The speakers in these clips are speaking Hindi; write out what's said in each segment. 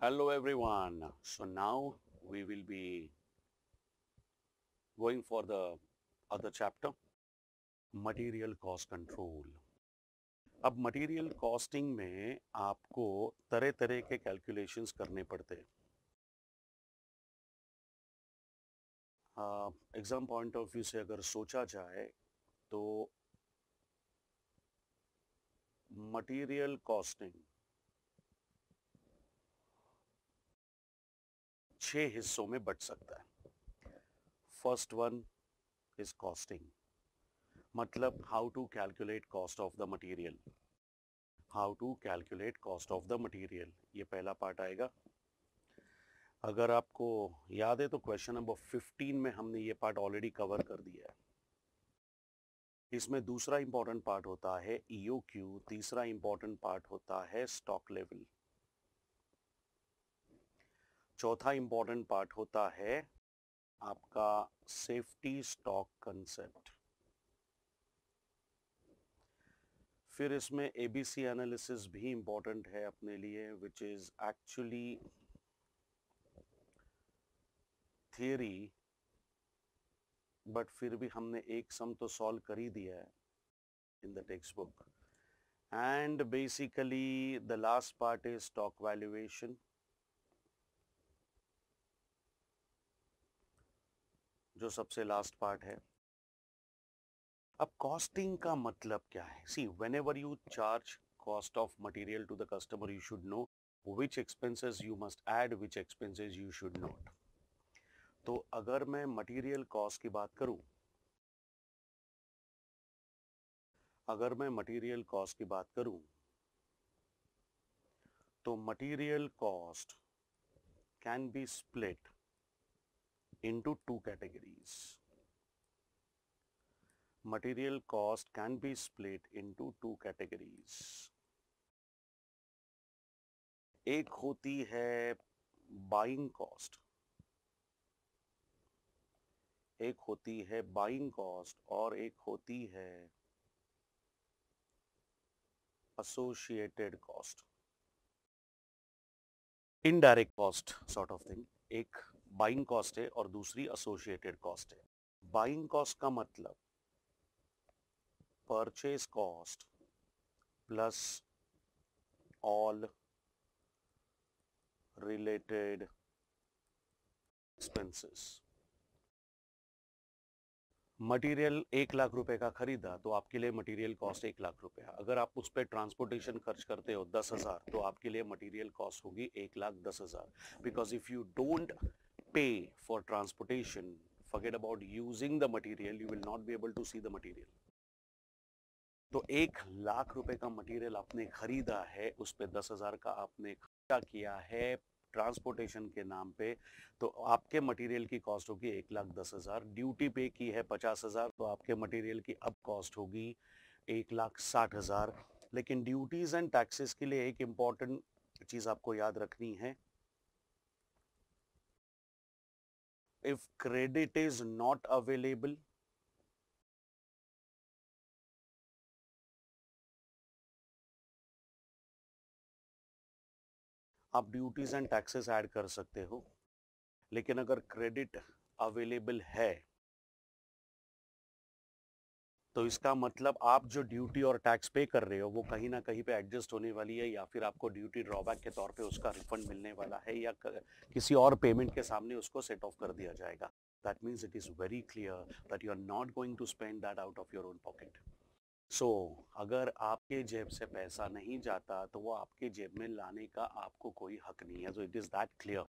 Hello everyone. So now we will be going for the other chapter material cost control. अब मटेरियल कॉस्टिंग में आपको तरह तरह के कैलकुलेशंस करने पड़ते हैं एग्ज़ाम पॉइंट ऑफ व्यू से अगर सोचा जाए तो मटेरियल कॉस्टिंग छह हिस्सों में बट सकता है फर्स्ट वन इज कॉस्टिंग मतलब how to calculate cost of the material how to calculate cost of the material ये पहला पार्ट आएगा अगर आपको याद है तो क्वेश्चन नंबर 15 में हमने ये पार्ट ऑलरेडी कवर कर दिया है इसमें दूसरा इंपॉर्टेंट पार्ट होता है ईओ e तीसरा इंपॉर्टेंट पार्ट होता है स्टॉक लेवल चौथा इम्पॉर्टेंट पार्ट होता है आपका सेफ्टी स्टॉक कंसेप्ट फिर इसमें एबीसी एनालिसिस भी इंपॉर्टेंट है अपने लिए which is actually theory but फिर भी हमने एक सम तो सॉल्व कर ही दिया है in the textbook and basically the last part is stock valuation जो सबसे लास्ट पार्ट है अब कॉस्टिंग का मतलब क्या है see whenever you charge cost of material to the customer you should know which expenses you must add which expenses you should not तो अगर मैं मटीरियल कॉस्ट की बात करूं अगर मैं मटीरियल कॉस्ट की बात करूं तो material cost can be split into two categories. Material cost can be split into two categories. एक होती है बाइंग कॉस्ट एक होती है बाइंग कॉस्ट और एक होती है associated cost indirect cost sort of thing एक बाइंग कॉस्ट है और दूसरी एसोसिएटेड कॉस्ट है बाइंग कॉस्ट का मतलब purchase cost plus all related expenses material एक लाख रुपए का खरीदा तो आपके लिए मटेरियल कॉस्ट एक लाख रुपए अगर आप उस पर ट्रांसपोर्टेशन खर्च करते हो दस हज़ार तो आपके लिए मटेरियल कॉस्ट होगी एक लाख दस हज़ार because if you don't pay for transportation, forget about using the material, you will not be able to see the material. तो एक लाख रुपए का मटेरियल आपने खरीदा है उस पर दस हजार का आपने खर्चा किया है ट्रांसपोर्टेशन के नाम पे तो आपके मटेरियल की कॉस्ट होगी एक लाख दस हज़ार ड्यूटी पे की है पचास हज़ार तो आपके मटेरियल की अब कॉस्ट होगी एक लाख साठ हज़ार लेकिन ड्यूटीज़ एंड टैक्सेस के लिए एक इम्पॉर्टेंट चीज़ आपको याद रखनी है if credit is not available आप ड्यूटीज एंड टैक्सेस ऐड कर सकते हो लेकिन अगर क्रेडिट अवेलेबल है तो इसका मतलब आप जो ड्यूटी और टैक्स पे कर रहे हो वो कहीं ना कहीं पे एडजस्ट होने वाली है या फिर आपको ड्यूटी ड्रॉबैक के तौर पे उसका रिफंड मिलने वाला है या किसी और पेमेंट के सामने उसको सेट ऑफ कर दिया जाएगा that means it is very clear that you are not going to spend that out of your own pocket so अगर आपके जेब से पैसा नहीं जाता तो वो आपके जेब में लाने का आपको कोई हक नहीं है so it is that clear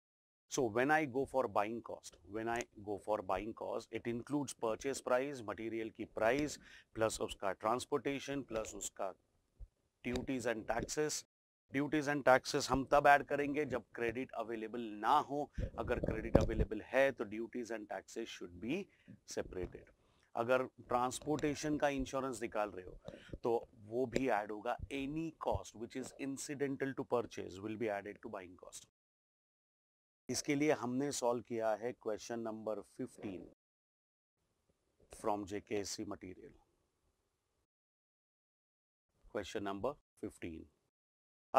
So when I go for buying cost, when I go for buying cost, it includes purchase price, material ki price, plus uska transportation, plus uska duties and taxes. Duties and taxes हम तब ऐड करेंगे जब क्रेडिट अवेलेबल ना हो अगर क्रेडिट अवेलेबल है तो duties and taxes should be separated अगर ट्रांसपोर्टेशन का इंश्योरेंस निकाल रहे हो तो वो भी ऐड होगा any cost which is incidental to purchase will be added to buying cost इसके लिए हमने सॉल्व किया है question number 15 from C material question number 15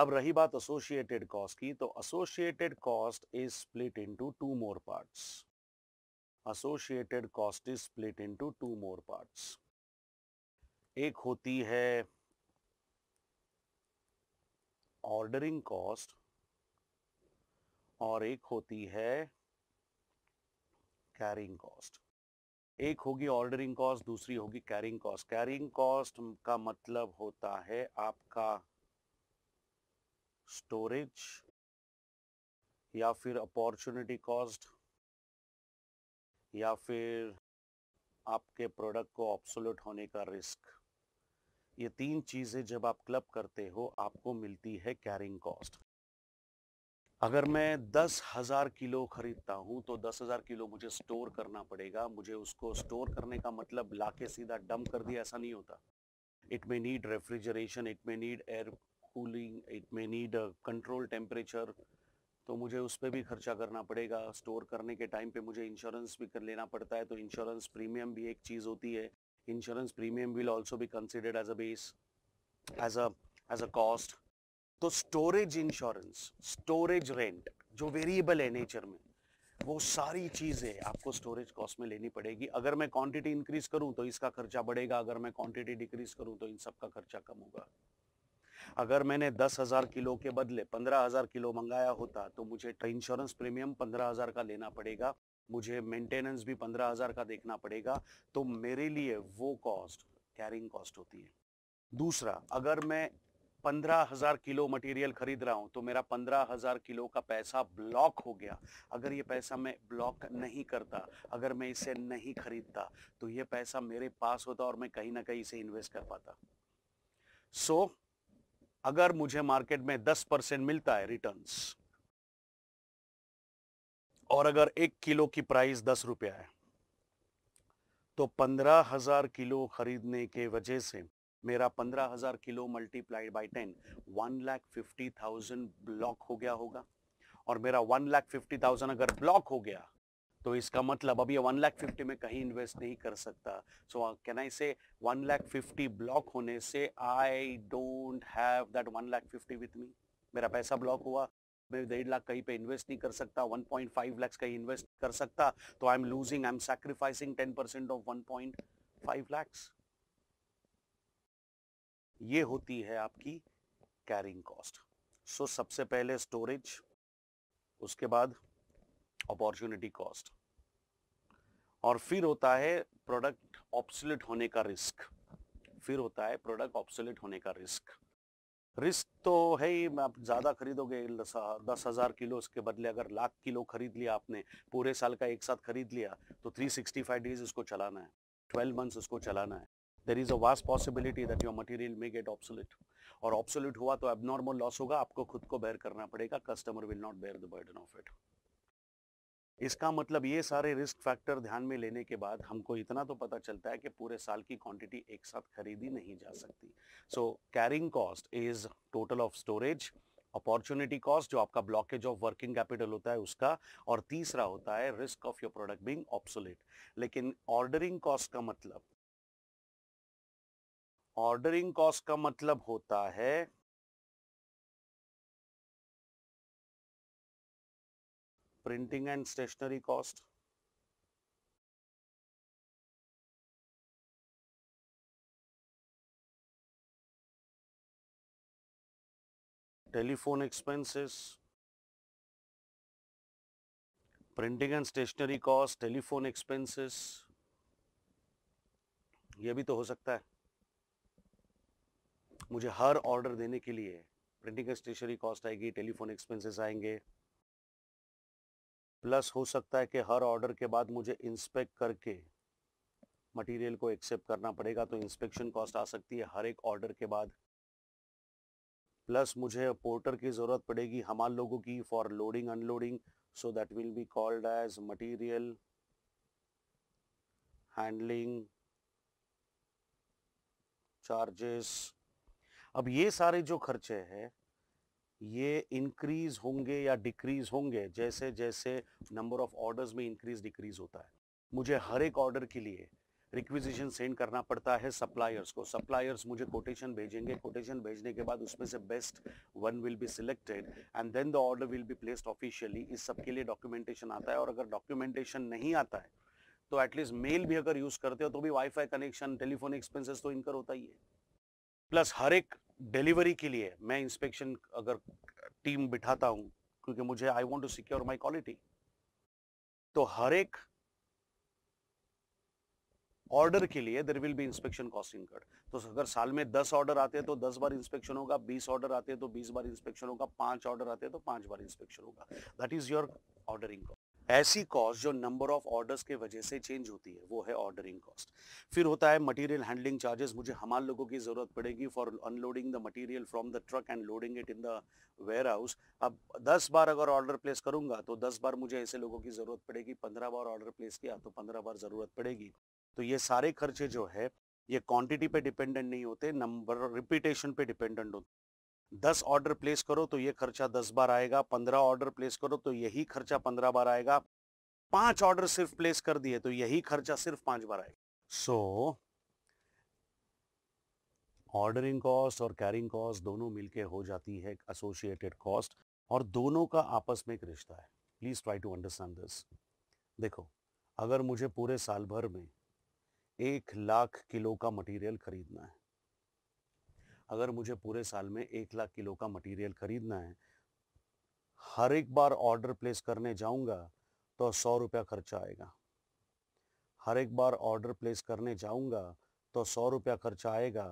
अब रही बात एसोसिएटेड कॉस्ट की तो associated cost is split into two more parts associated cost is split into two more parts एक होती है ऑर्डरिंग कॉस्ट और एक होती है कैरिंग कॉस्ट एक होगी ऑर्डरिंग कॉस्ट दूसरी होगी कैरिंग कॉस्ट कैरिंग कॉस्ट का मतलब होता है आपका स्टोरेज या फिर अपॉर्चुनिटी कॉस्ट या फिर आपके प्रोडक्ट को ऑप्सोलेट होने का रिस्क ये तीन चीज़ें जब आप क्लब करते हो आपको मिलती है कैरिंग कॉस्ट अगर मैं दस हज़ार किलो ख़रीदता हूं तो दस हज़ार किलो मुझे स्टोर करना पड़ेगा मुझे उसको स्टोर करने का मतलब ला के सीधा डम कर दिया ऐसा नहीं होता it may need refrigeration it may need air cooling it may need control temperature तो मुझे उस पर भी खर्चा करना पड़ेगा स्टोर करने के टाइम पे मुझे इंश्योरेंस भी कर लेना पड़ता है तो इंश्योरेंस प्रीमियम भी एक चीज़ होती है इंश्योरेंस प्रीमियम विल ऑल्सो भी considered as a base as a as a cost तो स्टोरेज इंश्योरेंस स्टोरेज रेंट जो वेरिएबल है नेचर में वो सारी चीज़ें आपको स्टोरेज कॉस्ट में लेनी पड़ेगी अगर मैं क्वांटिटी इंक्रीज करूं तो इसका खर्चा बढ़ेगा अगर मैं क्वांटिटी डिक्रीज करूं तो इन सब का खर्चा कम होगा अगर मैंने दस हज़ार किलो के बदले पंद्रह हज़ार किलो मंगाया होता तो मुझे इंश्योरेंस प्रीमियम पंद्रह हज़ार का लेना पड़ेगा मुझे मेंटेनेंस भी पंद्रह हज़ार का देखना पड़ेगा तो मेरे लिए वो कॉस्ट कैरिंग कॉस्ट होती है दूसरा अगर मैं पंद्रह हजार किलो मटेरियल खरीद रहा हूं तो मेरा पंद्रह हजार किलो का पैसा ब्लॉक हो गया अगर ये पैसा मैं ब्लॉक नहीं करता अगर मैं इसे नहीं खरीदता तो ये पैसा मेरे पास होता और मैं कहीं ना कहीं इसे इन्वेस्ट कर पाता सो so, अगर मुझे मार्केट में दस परसेंट मिलता है रिटर्न्स और अगर एक किलो की प्राइस दस रुपया है तो पंद्रह हजार किलो खरीदने के वजह से मेरा पंद्रह हज़ार kilo multiplied by ten one lakh fifty thousand block हो गया होगा और मेरा वन लाख फिफ्टी थाउजेंड अगर ब्लॉक हो गया तो इसका मतलब अब ये वन लाख फिफ्टी में कहीं इन्वेस्ट नहीं कर सकता सो कैन आई से वन लाख फिफ्टी ब्लॉक होने से I don't have that one lakh fifty with me मेरा पैसा ब्लॉक हुआ मैं डेढ़ लाख कहीं पे इन्वेस्ट नहीं कर सकता वन पॉइंट फाइव लैक्स कहीं इन्वेस्ट कर सकता तो I am losing I am sacrificing ten percent of one point five lakhs ये होती है आपकी कैरिंग कॉस्ट सो सबसे पहले स्टोरेज उसके बाद अपॉर्चुनिटी कॉस्ट और फिर होता है प्रोडक्ट ऑप्सुलेट होने का रिस्क फिर होता है प्रोडक्ट ऑप्सुलेट होने का रिस्क रिस्क तो है ही आप ज़्यादा खरीदोगे दस हज़ार किलो उसके बदले अगर लाख किलो खरीद लिया आपने पूरे साल का एक साथ खरीद लिया तो 365 डेज उसको चलाना है 12 मंथ्स उसको चलाना है there is a vast possibility that your material may get obsolete और ऑब्सोलिट हुआ तो एबनॉर्मल लॉस होगा आपको खुद को बेयर करना पड़ेगा customer will not bear the burden of it इसका मतलब ये सारे रिस्क फैक्टर ध्यान में लेने के बाद हमको इतना तो पता चलता है कि पूरे साल की क्वांटिटी एक साथ खरीदी नहीं जा सकती so carrying cost is total of storage opportunity cost जो आपका ब्लॉकेज ऑफ वर्किंग कैपिटल होता है उसका और तीसरा होता है risk of your product being obsolete लेकिन ऑर्डरिंग कॉस्ट का मतलब ऑर्डरिंग कॉस्ट का मतलब होता है printing and stationery cost telephone expenses printing and stationery cost telephone expenses ये भी तो हो सकता है मुझे हर ऑर्डर देने के लिए प्रिंटिंग स्टेशनरी कॉस्ट आएगी टेलीफोन एक्सपेंसेस आएंगे प्लस हो सकता है कि हर ऑर्डर के बाद मुझे इंस्पेक्ट करके मटेरियल को एक्सेप्ट करना पड़ेगा तो इंस्पेक्शन कॉस्ट आ सकती है हर एक ऑर्डर के बाद प्लस मुझे पोर्टर की ज़रूरत पड़ेगी हमारे लोगों की for loading unloading so that will be called as material handling charges अब ये सारे जो खर्चे हैं ये इंक्रीज होंगे या डिक्रीज होंगे जैसे जैसे नंबर ऑफ ऑर्डर्स में इंक्रीज डिक्रीज होता है मुझे हर एक ऑर्डर के लिए रिक्विजिशन सेंड करना पड़ता है सप्लायर्स को सप्लायर्स मुझे कोटेशन भेजेंगे कोटेशन भेजने के बाद उसमें से best one will be selected and then the order will be placed officially इस सब के लिए डॉक्यूमेंटेशन आता है और अगर डॉक्यूमेंटेशन नहीं आता है तो एटलीस्ट मेल भी अगर यूज़ करते हो तो भी वाईफाई कनेक्शन टेलीफोन एक्सपेंसेस तो इनकर होता ही है प्लस हर एक डिलीवरी के लिए मैं इंस्पेक्शन अगर टीम बिठाता हूं क्योंकि मुझे I want to secure my quality तो हर एक ऑर्डर के लिए there will be inspection cost incurred तो अगर साल में दस ऑर्डर आते हैं तो दस बार इंस्पेक्शन होगा बीस ऑर्डर आते हैं तो बीस बार इंस्पेक्शन होगा पांच ऑर्डर आते हैं तो पांच बार इंस्पेक्शन होगा दैट इज योर ऑर्डरिंग ऐसी कॉस्ट जो नंबर ऑफ ऑर्डर्स के वजह से चेंज होती है वो है ऑर्डरिंग कॉस्ट फिर होता है मटेरियल हैंडलिंग चार्जेस मुझे हमारे लोगों की ज़रूरत पड़ेगी for unloading the material from the truck and loading it in the warehouse अब दस बार अगर ऑर्डर प्लेस करूंगा तो दस बार मुझे ऐसे लोगों की ज़रूरत पड़ेगी पंद्रह बार ऑर्डर प्लेस किया तो पंद्रह बार ज़रूरत पड़ेगी तो ये सारे खर्चे जो है ये क्वांटिटी पे डिपेंडेंट नहीं होते नंबर रिपीटेशन पे डिपेंडेंट होते दस ऑर्डर प्लेस करो तो ये खर्चा दस बार आएगा पंद्रह ऑर्डर प्लेस करो तो यही खर्चा पंद्रह बार आएगा पांच ऑर्डर सिर्फ प्लेस कर दिए तो यही खर्चा सिर्फ पांच बार आएगा सो ऑर्डरिंग कॉस्ट और कैरिंग कॉस्ट दोनों मिलके हो जाती है एसोसिएटेड कॉस्ट और दोनों का आपस में एक रिश्ता है please try to understand this देखो अगर मुझे पूरे साल भर में एक लाख किलो का मटेरियल खरीदना है अगर मुझे पूरे साल में एक लाख किलो का मटेरियल खरीदना है हर एक बार ऑर्डर प्लेस करने जाऊंगा तो सौ रुपया खर्चा आएगा हर एक बार ऑर्डर प्लेस करने जाऊंगा तो सौ रुपया खर्चा आएगा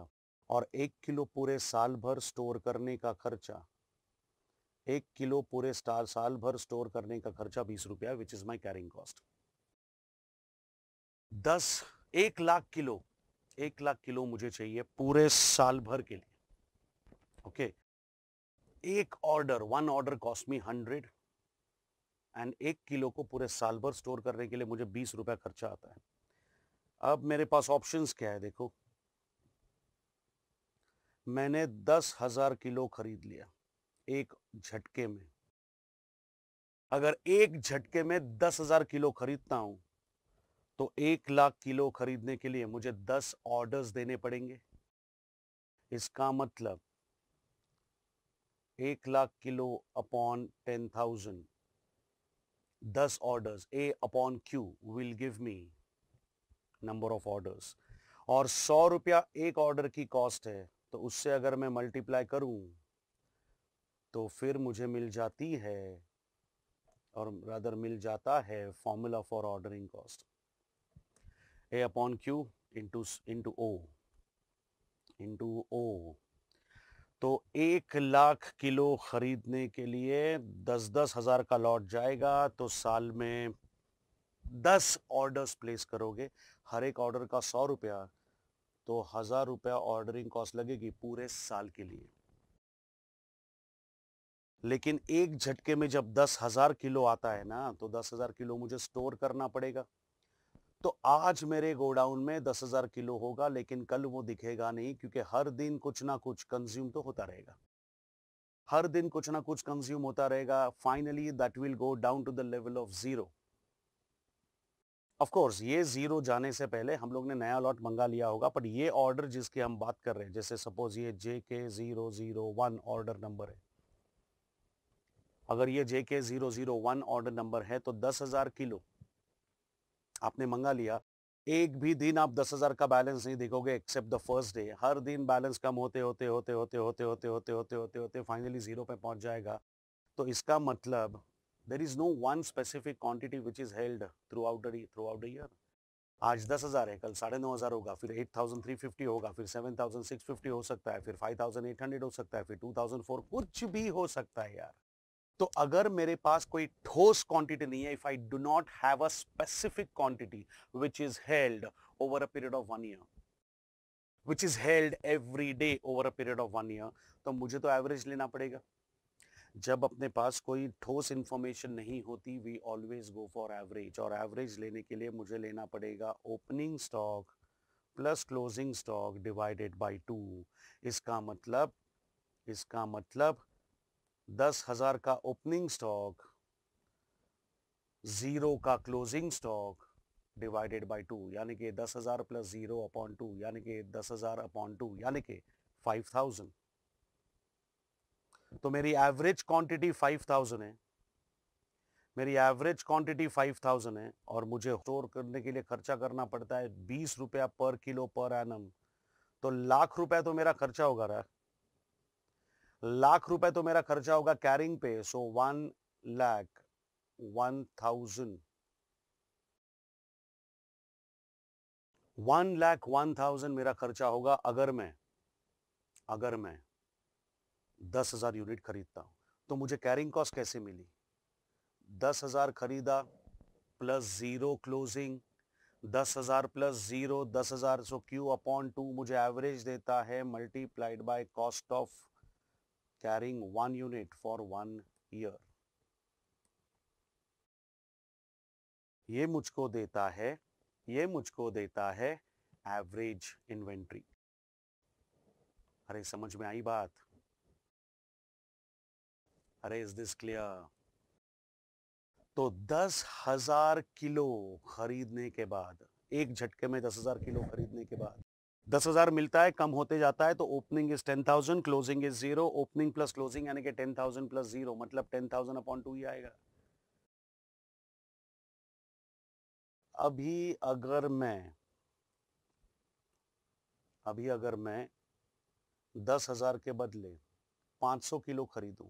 और एक किलो पूरे साल भर स्टोर करने का खर्चा एक किलो पूरे स्टार साल भर स्टोर करने का खर्चा बीस रुपया which is my carrying cost दस एक लाख किलो एक लाख किलो मुझे चाहिए पूरे साल भर के लिए ओके एक order one order cost me hundred and एक किलो को पूरे साल भर स्टोर करने के लिए मुझे बीस रुपया खर्चा आता है अब मेरे पास ऑप्शंस क्या है देखो मैंने दस हजार किलो खरीद लिया एक झटके में अगर एक झटके में दस हजार किलो खरीदता हूं तो एक लाख किलो खरीदने के लिए मुझे दस ऑर्डर्स देने पड़ेंगे इसका मतलब एक lakh kilo upon ten thousand दस orders A upon Q will give me number of orders और सौ रुपया एक ऑर्डर की कॉस्ट है तो उससे अगर मैं मल्टीप्लाई करूं तो फिर मुझे मिल जाती है और रादर मिल जाता है formula for ordering cost A upon Q into into O into O तो एक लाख किलो खरीदने के लिए दस दस हज़ार का लॉट जाएगा तो साल में दस ऑर्डर्स प्लेस करोगे हर एक ऑर्डर का सौ रुपया तो हज़ार रुपया ऑर्डरिंग कॉस्ट लगेगी पूरे साल के लिए लेकिन एक झटके में जब दस हज़ार किलो आता है ना तो दस हज़ार किलो मुझे स्टोर करना पड़ेगा तो आज मेरे गोडाउन में दस हजार किलो होगा लेकिन कल वो दिखेगा नहीं क्योंकि हर दिन कुछ ना कुछ कंज्यूम तो होता रहेगा हर दिन कुछ ना कुछ कंज्यूम होता रहेगा finally that will go down to the level of zero of course ये जीरो जाने से पहले हम लोग ने नया लॉट मंगा लिया होगा पर ये ऑर्डर जिसकी हम बात कर रहे हैं जैसे सपोज ये J K zero zero one order number है अगर ये J K zero zero one order number है तो दस हजार किलो आपने मंगा लिया एक भी दिन आप दस हजार का बैलेंस नहीं देखोगे एक्सेप्ट द फर्स्ट डे हर दिन बैलेंस कम होते होते होते होते होते होते होते होते होते होते फाइनली जीरो पे पहुंच जाएगा तो इसका मतलब there is no one specific quantity which is held throughout throughout year आज दस हज़ार है कल साढ़े नौ हज़ार होगा फिर एट थाउजेंड थ्री फिफ्टी होगा फिर सेवन थाउजेंड सिक्स फिफ्टी हो सकता है फिर फाइव थाउजेंड एट हंड्रेड हो सकता है फिर टू थाउजेंड फोर कुछ भी हो सकता है यार तो अगर मेरे पास कोई ठोस क्वांटिटी नहीं है if I do not have a specific quantity which is held over a period of one year which is held every day over a period of one year तो मुझे तो एवरेज लेना पड़ेगा जब अपने पास कोई ठोस इन्फॉर्मेशन नहीं होती we always go for average और एवरेज लेने के लिए मुझे लेना पड़ेगा opening stock plus closing stock divided by two इसका मतलब इसका मतलब दस हजार का ओपनिंग स्टॉक जीरो का closing stock divided by two यानी कि दस हजार प्लस जीरो अपॉन टू यानी कि दस हजार अपॉन टू यानी कि फाइव थाउजेंड तो मेरी एवरेज क्वांटिटी फाइव थाउजेंड है मेरी एवरेज क्वांटिटी फाइव थाउजेंड है और मुझे स्टोर करने के लिए खर्चा करना पड़ता है बीस रुपया पर किलो पर एनम तो लाख रुपया तो मेरा खर्चा होगा रहा लाख रुपए तो मेरा खर्चा होगा कैरिंग पे so one lakh one thousand one lakh one thousand मेरा खर्चा होगा अगर मैं अगर मैं दस हजार यूनिट खरीदता हूं तो मुझे कैरिंग कॉस्ट कैसे मिली दस हजार खरीदा प्लस जीरो क्लोजिंग दस हजार प्लस जीरो दस हजार सो क्यू अपॉन टू मुझे एवरेज देता है multiplied by cost of carrying one unit for one year. ये मुझको देता है ये मुझको देता है एवरेज इन्वेंट्री अरे समझ में आई बात अरे इज दिस क्लियर तो दस हजार किलो खरीदने के बाद एक झटके में दस हजार किलो खरीदने के बाद दस हज़ार मिलता है कम होते जाता है तो opening is ten thousand closing is zero opening plus closing यानी कि टेन थाउजेंड प्लस जीरो मतलब टेन थाउजेंड अपॉन टू ही आएगा अभी अगर मैं अभी अगर मैं दस हजार के बदले पांच सौ किलो खरीदूं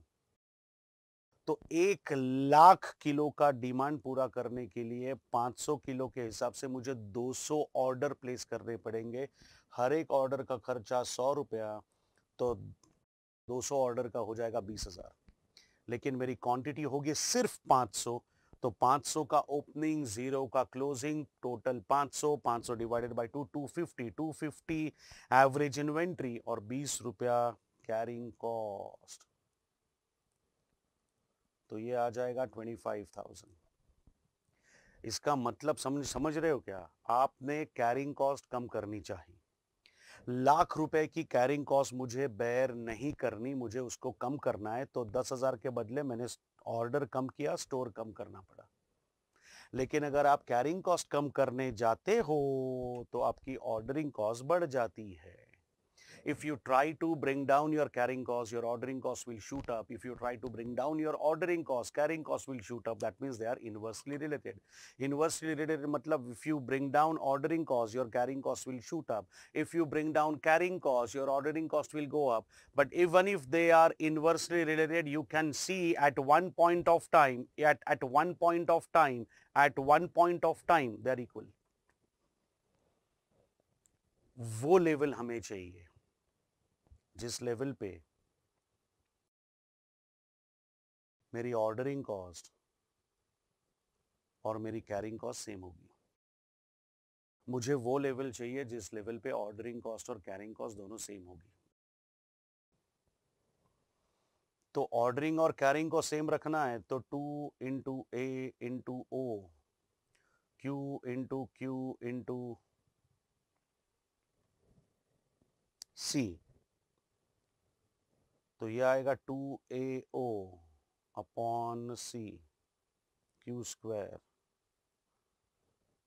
तो एक लाख किलो का डिमांड पूरा करने के लिए 500 किलो के हिसाब से मुझे 200 ऑर्डर प्लेस करने पड़ेंगे हर एक ऑर्डर का खर्चा सौ रुपया तो 200 ऑर्डर का हो जाएगा बीस हज़ार लेकिन मेरी क्वांटिटी होगी सिर्फ 500 तो 500 का ओपनिंग जीरो का closing total 500 500 divided by two 250 250 average inventory और बीस रुपया कैरिंग कॉस्ट तो ये आ जाएगा 25,000 इसका मतलब समझ समझ रहे हो क्या आपने कैरिंग कॉस्ट कम करनी चाहिए लाख रुपए की कैरिंग कॉस्ट मुझे बैर नहीं करनी मुझे उसको कम करना है तो दस हज़ार के बदले मैंने ऑर्डर कम किया स्टोर कम करना पड़ा लेकिन अगर आप कैरिंग कॉस्ट कम करने जाते हो तो आपकी ऑर्डरिंग कॉस्ट बढ़ जाती है If you try to bring down your carrying cost, your ordering cost will shoot up. If you try to bring down your ordering cost, carrying cost will shoot up. That means they are inversely related. Inversely related, matlab, if you bring down ordering cost, your carrying cost will shoot up. If you bring down carrying cost, your ordering cost will go up. But even if they are inversely related, you can see at one point of time, at, at one point of time, at one point of time, they are equal. वो लेवल हमें चाहिए जिस लेवल पे मेरी ऑर्डरिंग कॉस्ट और मेरी कैरिंग कॉस्ट सेम होगी मुझे वो लेवल चाहिए जिस लेवल पे ऑर्डरिंग कॉस्ट और कैरिंग कॉस्ट दोनों सेम होगी तो ऑर्डरिंग और कैरिंग को सेम रखना है तो two into A into O Q into Q into C तो ये आएगा two A O upon C Q square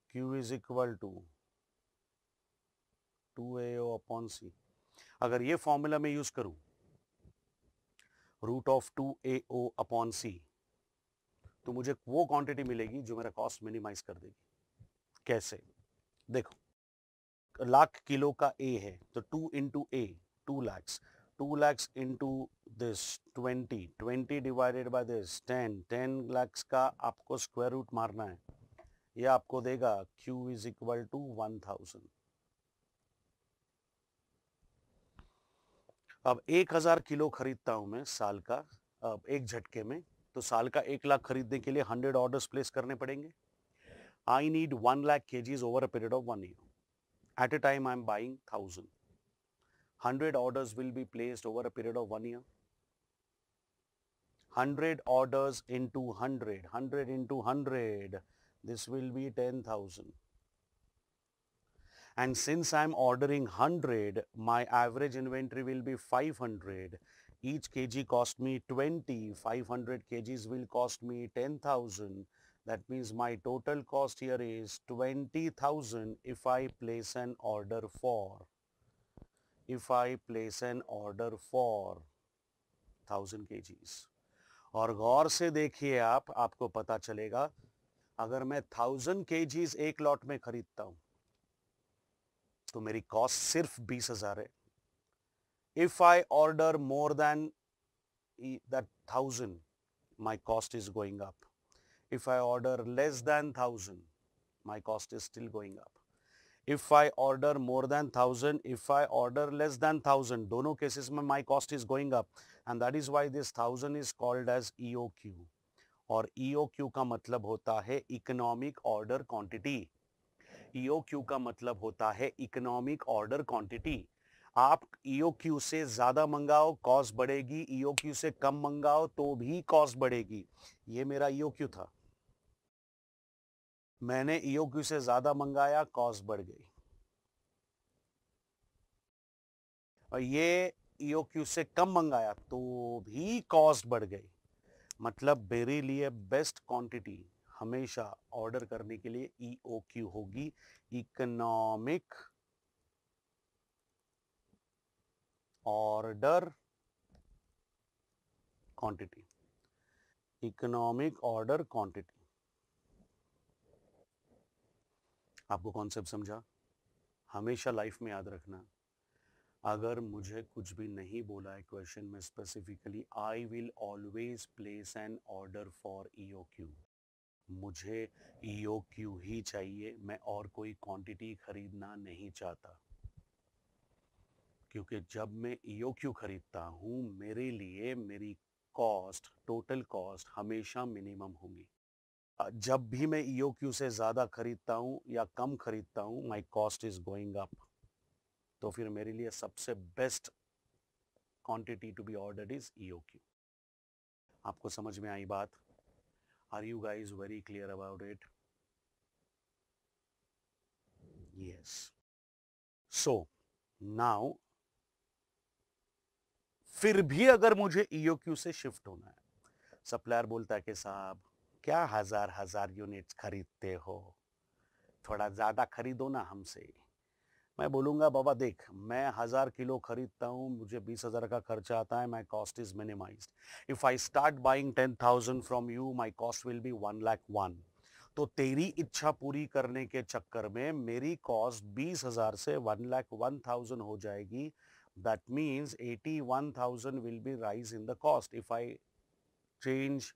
Q is equal to two A O upon C अगर ये फॉर्मूला मैं यूज करूं root of two A O upon C तो मुझे वो क्वांटिटी मिलेगी जो मेरा कॉस्ट मिनिमाइज कर देगी कैसे देखो लाख किलो का ए है तो two into A two lakhs 2 lakhs into this 20, 20 divided by this 10, 10 lakhs ka aapko square root marna hai ye aapko dega Q is equal to 1000 thousand अब एक हजार किलो खरीदता हूं मैं साल का अब एक झटके में तो साल का एक लाख खरीदने के लिए हंड्रेड ऑर्डर्स प्लेस करने पड़ेंगे I need one lakh K Gs over period of one year at a time I am buying thousand 100 orders will be placed over a period of one year. 100 orders into 100, 100 into 100, this will be 10,000. And since I am ordering 100, my average inventory will be 500. Each kg cost me 20, 500 kgs will cost me 10,000. That means my total cost here is 20,000 if I place an order for if I place an order for thousand के और गौर से देखिए आप आपको पता चलेगा अगर मैं थाउजेंड के एक लॉट में खरीदता हूं तो मेरी कॉस्ट सिर्फ बीस हजार है if I order more than that thousand my cost is going up if I order less than thousand my cost is still going up if I order more than thousand if I order less than thousand दोनों केसेस में my cost is going up and that is why this thousand is called as E O Q और ईओ e क्यू का मतलब होता है economic order quantity EO Q का मतलब होता है इकोनॉमिक ऑर्डर क्वांटिटी आप ईओ e क्यू से ज्यादा मंगाओ कॉस्ट बढ़ेगी ईओ e क्यू से कम मंगाओ तो भी कॉस्ट बढ़ेगी ये मेरा ईओ क्यू था मैंने ईओक्यू से ज़्यादा मंगाया कॉस्ट बढ़ गई और ये ईओक्यू से कम मंगाया तो भी कॉस्ट बढ़ गई मतलब मेरे लिए बेस्ट क्वांटिटी हमेशा ऑर्डर करने के लिए ईओक्यू होगी economic order quantity economic order quantity आपको कॉन्सेप्ट समझा हमेशा लाइफ में याद रखना अगर मुझे कुछ भी नहीं बोला है क्वेश्चन में specifically I will always place an order for E O Q मुझे ईओ e क्यू ही चाहिए मैं और कोई क्वांटिटी खरीदना नहीं चाहता क्योंकि जब मैं ईओ e क्यू खरीदता हूँ मेरे लिए मेरी कॉस्ट टोटल कॉस्ट हमेशा मिनिमम होगी जब भी मैं क्यू e से ज़्यादा खरीदता हूँ या कम खरीदता हूँ my cost is going up तो फिर मेरे लिए सबसे best quantity to be order is Q आपको समझ में आई बात are you guys very clear about it yes so now फिर भी अगर मुझे ईओ e क्यू से शिफ्ट होना है सप्लायर बोलता है कि साहब क्या हज़ार हज़ार यूनिट्स खरीदते हो थोड़ा ज़्यादा खरीदो ना हमसे मैं बोलूंगा बाबा देख मैं हज़ार किलो खरीदता हूँ मुझे बीस हज़ार का खर्चा आता है my cost is minimize if I start buying ten thousand from you my cost will be one lakh one तो तेरी इच्छा पूरी करने के चक्कर में मेरी कॉस्ट बीस हज़ार से वन लाख वन थाउजेंड हो जाएगी that means eighty one thousand will be rise in the cost if I change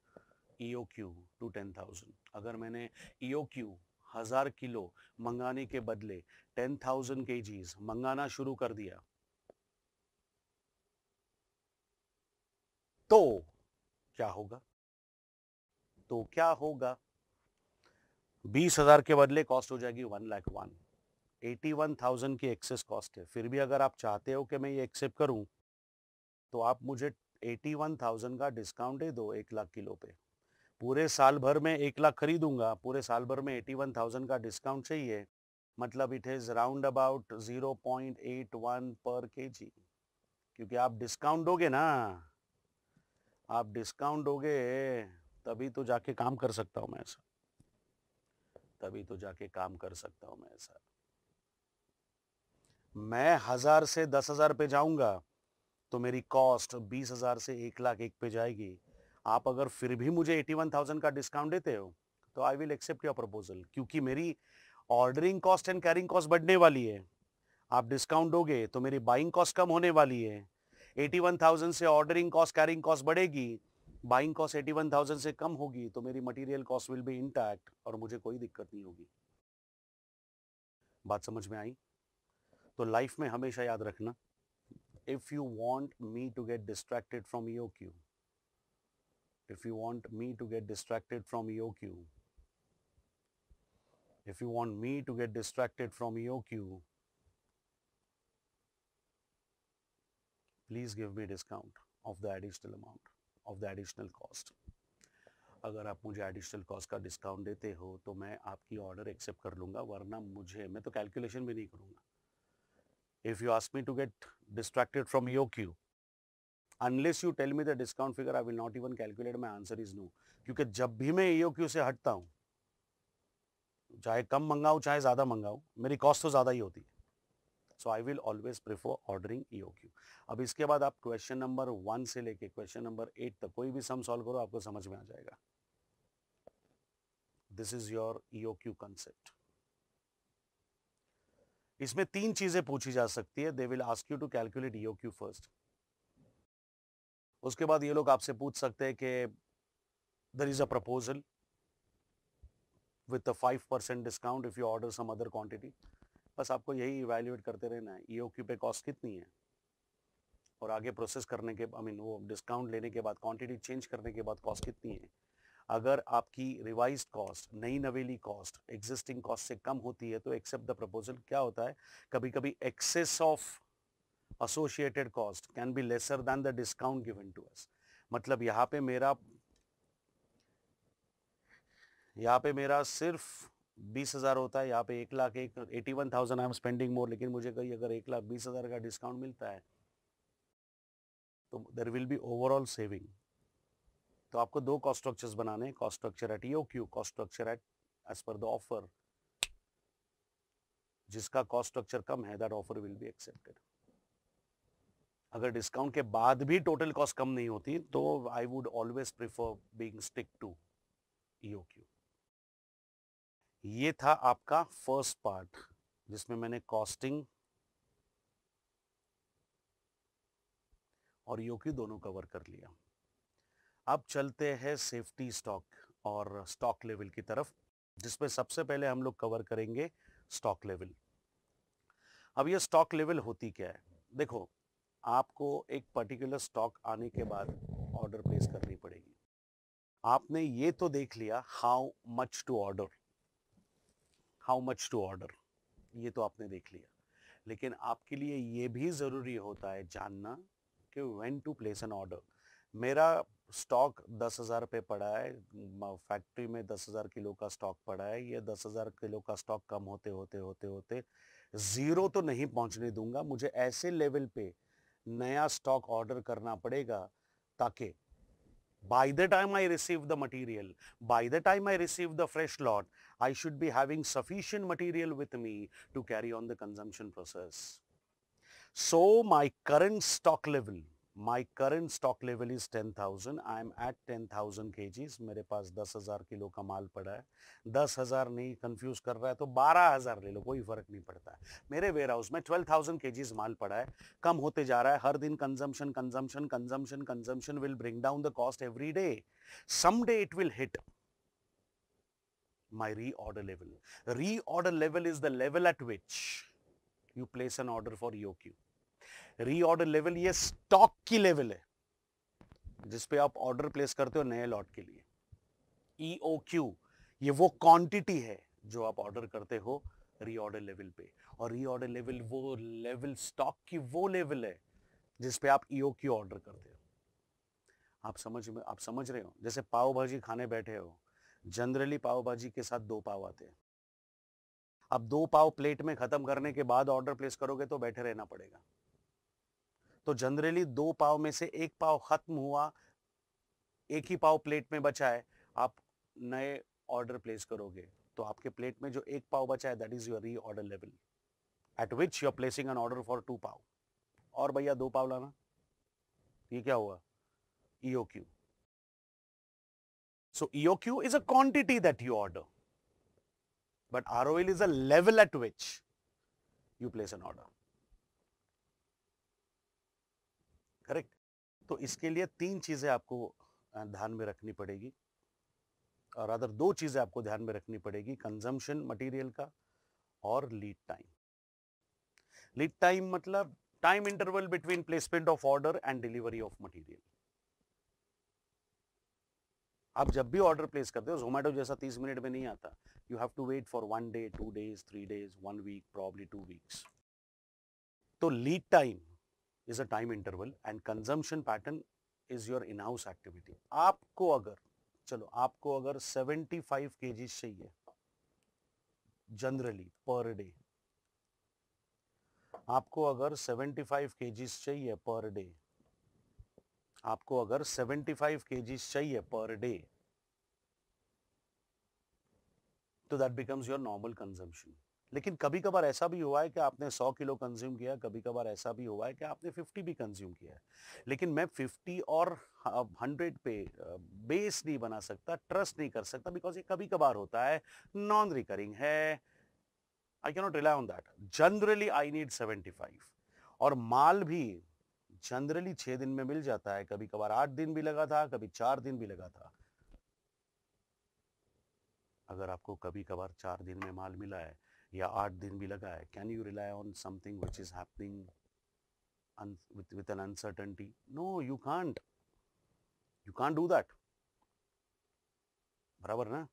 E O Q to ten thousand अगर मैंने ई e ओ क्यू हज़ार किलो मंगाने के बदले टेन थाउजेंड के जीज मंगाना शुरू कर दिया तो क्या होगा तो क्या होगा बीस हजार के बदले कॉस्ट हो जाएगी one lakh one eighty one thousand की एक्सेस कॉस्ट है फिर भी अगर आप चाहते हो कि मैं ये एक्सेप्ट करूं तो आप मुझे एटी वन थाउजेंड का डिस्काउंट दे दो एक लाख किलो पे पूरे साल भर में एक लाख खरीदूंगा पूरे साल भर में एटी वन थाउजेंड का डिस्काउंट चाहिए मतलब it is round about zero point eight one per K जी क्योंकि आप डिस्काउंट दोगे ना आप डिस्काउंट दोगे तभी तो जाके काम कर सकता हूं मैं ऐसा तभी तो जाके काम कर सकता हूं मैं ऐसा मैं हज़ार से दस हज़ार पे जाऊंगा तो मेरी कॉस्ट बीस हज़ार से एक लाख एक पे जाएगी आप अगर फिर भी मुझे 81,000 का डिस्काउंट देते हो तो I will accept your proposal क्योंकि मेरी ordering cost and carrying cost बढ़ने वाली है आप डिस्काउंट दोगे तो मेरी बाइंग कॉस्ट कम होने वाली है 81,000 से ऑर्डरिंग कॉस्ट कैरिंग कॉस्ट बढ़ेगी बाइंग कॉस्ट 81,000 से कम होगी तो मेरी material cost will be intact और मुझे कोई दिक्कत नहीं होगी बात समझ में आई तो लाइफ में हमेशा याद रखना if you want me to get distracted from your Q if you want me to get distracted from EOQ, if you want me to get distracted from EOQ, please give me discount of the additional amount of the additional cost. अगर आप मुझे एडिशनल कॉस्ट का डिस्काउंट देते हो तो मैं आपकी ऑर्डर एक्सेप्ट कर लूँगा वरना मुझे मैं तो कैलकुलेशन भी नहीं करूँगा if you ask me to get distracted from your Q unless you tell me the discount figure I will not even calculate my answer is no क्योंकि जब भी मैं ईओ क्यू से हटता हूँ चाहे कम मंगाऊँ चाहे ज़्यादा मंगाऊँ मेरी कॉस्ट तो ज़्यादा ही होती है so I will always prefer ordering E अब इसके बाद आप क्वेश्चन नंबर वन से लेके क्वेश्चन नंबर एट तक कोई भी सम सॉल्व करो आपको समझ में आ जाएगा this is your E concept इसमें तीन चीजें पूछी जा सकती है they will ask you to calculate E first उसके बाद ये लोग आपसे पूछ सकते हैं कि there is a proposal with five percent discount if you order some other quantity बस आपको यही इवेल्यूएट करते रहना है ई e क्यू पे कॉस्ट कितनी है और आगे प्रोसेस करने के आई I मीन mean, वो डिस्काउंट लेने के बाद क्वांटिटी चेंज करने के बाद कॉस्ट कितनी है अगर आपकी रिवाइज कॉस्ट नई नवेली कॉस्ट एग्जिस्टिंग कॉस्ट से कम होती है तो एक्सेप्ट द प्रपोजल क्या होता है कभी कभी excess of associated cost can be lesser than the discount given to us मतलब यहाँ पे मेरा यहाँ पे मेरा सिर्फ बीस हज़ार होता है यहाँ पे एक लाख एक eighty one thousand I am spending more लेकिन मुझे कहीं अगर एक लाख बीस हज़ार का डिस्काउंट मिलता है तो there will be overall saving तो आपको दो कॉस्ट स्ट्रक्चर्स बनाने हैं cost structure at E O Q cost structure at as per the offer जिसका कॉस्ट स्ट्रक्चर कम है that offer will be accepted अगर डिस्काउंट के बाद भी टोटल कॉस्ट कम नहीं होती तो I would always prefer being stick to E O Q ये था आपका फर्स्ट पार्ट जिसमें मैंने कॉस्टिंग और ईओक्यू e दोनों कवर कर लिया अब चलते हैं सेफ्टी स्टॉक और स्टॉक लेवल की तरफ जिसमें सबसे पहले हम लोग कवर करेंगे स्टॉक लेवल अब ये स्टॉक लेवल होती क्या है देखो आपको एक पर्टिकुलर स्टॉक आने के बाद ऑर्डर प्लेस करनी पड़ेगी आपने ये तो देख लिया how much to order how much to order ये तो आपने देख लिया लेकिन आपके लिए ये भी ज़रूरी होता है जानना कि when to place an order मेरा स्टॉक दस हज़ार पे पड़ा है फैक्ट्री में दस हज़ार किलो का स्टॉक पड़ा है ये दस हज़ार किलो का स्टॉक कम होते होते होते होते ज़ीरो तो नहीं पहुंचने दूंगा मुझे ऐसे लेवल पे नया स्टॉक ऑर्डर करना पड़ेगा ताकि by the time I receive the material by the time I receive the fresh lot I should be having sufficient material with me to carry on the consumption process so my current stock level my current stock level is ten thousand I am at ten thousand के मेरे पास दस हज़ार किलो का माल पड़ा है दस हज़ार नहीं कंफ्यूज कर रहा है तो बारह हज़ार ले लो कोई फ़र्क नहीं पड़ता है मेरे वेयर हाउस में ट्वेल्व थाउजेंड के माल पड़ा है कम होते जा रहा है हर दिन consumption consumption consumption consumption will bring down the cost every day some it will hit my reorder level reorder level is the level at which you place an order for for Q e reorder level ये स्टॉक की लेवल है जिसपे आप ऑर्डर प्लेस करते हो नए लॉट के लिए ईओ e क्यू ये वो क्वांटिटी है जो आप ऑर्डर करते हो रीऑर्डर लेवल पे और रीऑर्डर लेवल वो लेवल स्टॉक की वो लेवल है जिसपे आप ईओ क्यू ऑर्डर करते हो आप समझ में आप समझ रहे हो जैसे पाव भाजी खाने बैठे हो जनरली पाव भाजी के साथ दो पाव आते हैं अब दो पाव प्लेट में खत्म करने के बाद ऑर्डर प्लेस करोगे तो बैठे रहना पड़ेगा तो जनरली दो पाव में से एक पाव खत्म हुआ एक ही पाव प्लेट में बचा है आप नए ऑर्डर प्लेस करोगे तो आपके प्लेट में जो एक पाव बचा है that is your reorder level at which you are placing an order for two पाव और भैया दो पाव लाना ये क्या हुआ Q is a quantity that you order but R O L is a level at which you place an order तो इसके लिए तीन चीज़ें आपको ध्यान में रखनी पड़ेगी और अदर दो चीज़ें आपको ध्यान में रखनी पड़ेगी कंजम्पशन मटेरियल का और लीड टाइम लीड टाइम मतलब time interval between placement of order and delivery of material आप जब भी ऑर्डर प्लेस करते हो जोमेटो जैसा तीस मिनट में नहीं आता you have to wait for one day two days three days one week probably two weeks तो lead time is a time interval and consumption pattern is your in house activity आपको अगर चलो आपको अगर 75 फाइव के चाहिए जनरली पर डे आपको अगर 75 फाइव के चाहिए पर डे आपको अगर 75 फाइव के चाहिए पर डे तो that becomes your normal consumption लेकिन कभी कभार ऐसा भी हुआ है कि आपने 100 किलो कंज्यूम किया कभी कभार ऐसा भी हुआ है कि आपने 50 भी कंज्यूम किया है लेकिन मैं 50 और 100 पे बेस नहीं बना सकता ट्रस्ट नहीं कर सकता बिकॉज ये कभी कभार होता है नॉन रिकरिंग है I cannot rely on that generally I need 75 और माल भी जनरली छः दिन में मिल जाता है कभी कभार आठ दिन भी लगा था कभी चार दिन भी लगा था अगर आपको कभी कभार चार दिन में माल मिला है या आठ दिन भी लगा है can you rely on something which is happening with an uncertainty no you can't you can't do that बराबर ना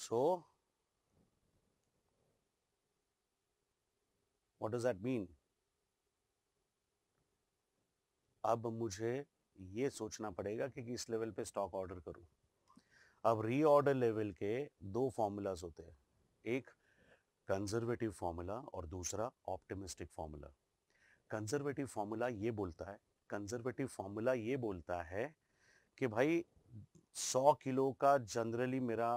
so what does that mean अब मुझे ये सोचना पड़ेगा कि किस लेवल पे स्टॉक ऑर्डर करूं अब रीऑर्डर लेवल के दो फॉर्मूलाज होते हैं एक कंजर्वेटिव फार्मूला और दूसरा ऑप्टिमिस्टिक फार्मूला कंजर्वेटिव फार्मूला ये बोलता है कंजर्वेटिव फार्मूला ये बोलता है कि भाई 100 किलो का जनरली मेरा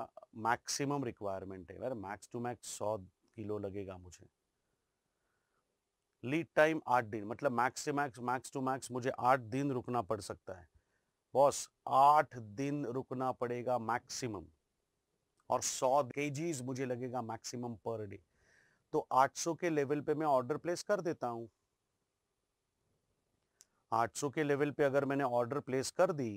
मैक्सिमम रिक्वायरमेंट है यार मैक्स टू मैक्स 100 किलो लगेगा मुझे लीड टाइम आठ दिन मतलब मैक्स से मैक्स मैक्स टू मैक्स मुझे आठ दिन रुकना पड़ सकता है बॉस आठ दिन रुकना पड़ेगा मैक्सिमम और सौ केजीज मुझे लगेगा मैक्सिमम पर डे तो 800 के लेवल पे मैं ऑर्डर प्लेस कर देता हूं 800 के लेवल पे अगर मैंने ऑर्डर प्लेस कर दी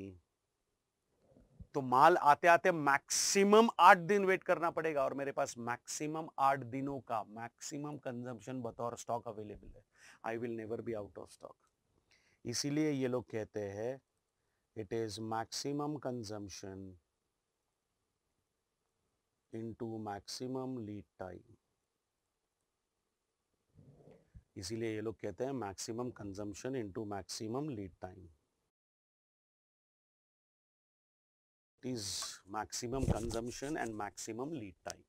तो माल आते आते मैक्सिमम आठ दिन वेट करना पड़ेगा और मेरे पास मैक्सिमम आठ दिनों का मैक्सिमम कंजम्पशन बतौर स्टॉक अवेलेबल है I will never be out of stock इसीलिए ये लोग कहते हैं it is maximum consumption into maximum lead time इसीलिए ये लोग कहते हैं maximum consumption into maximum lead time is maximum consumption and maximum lead time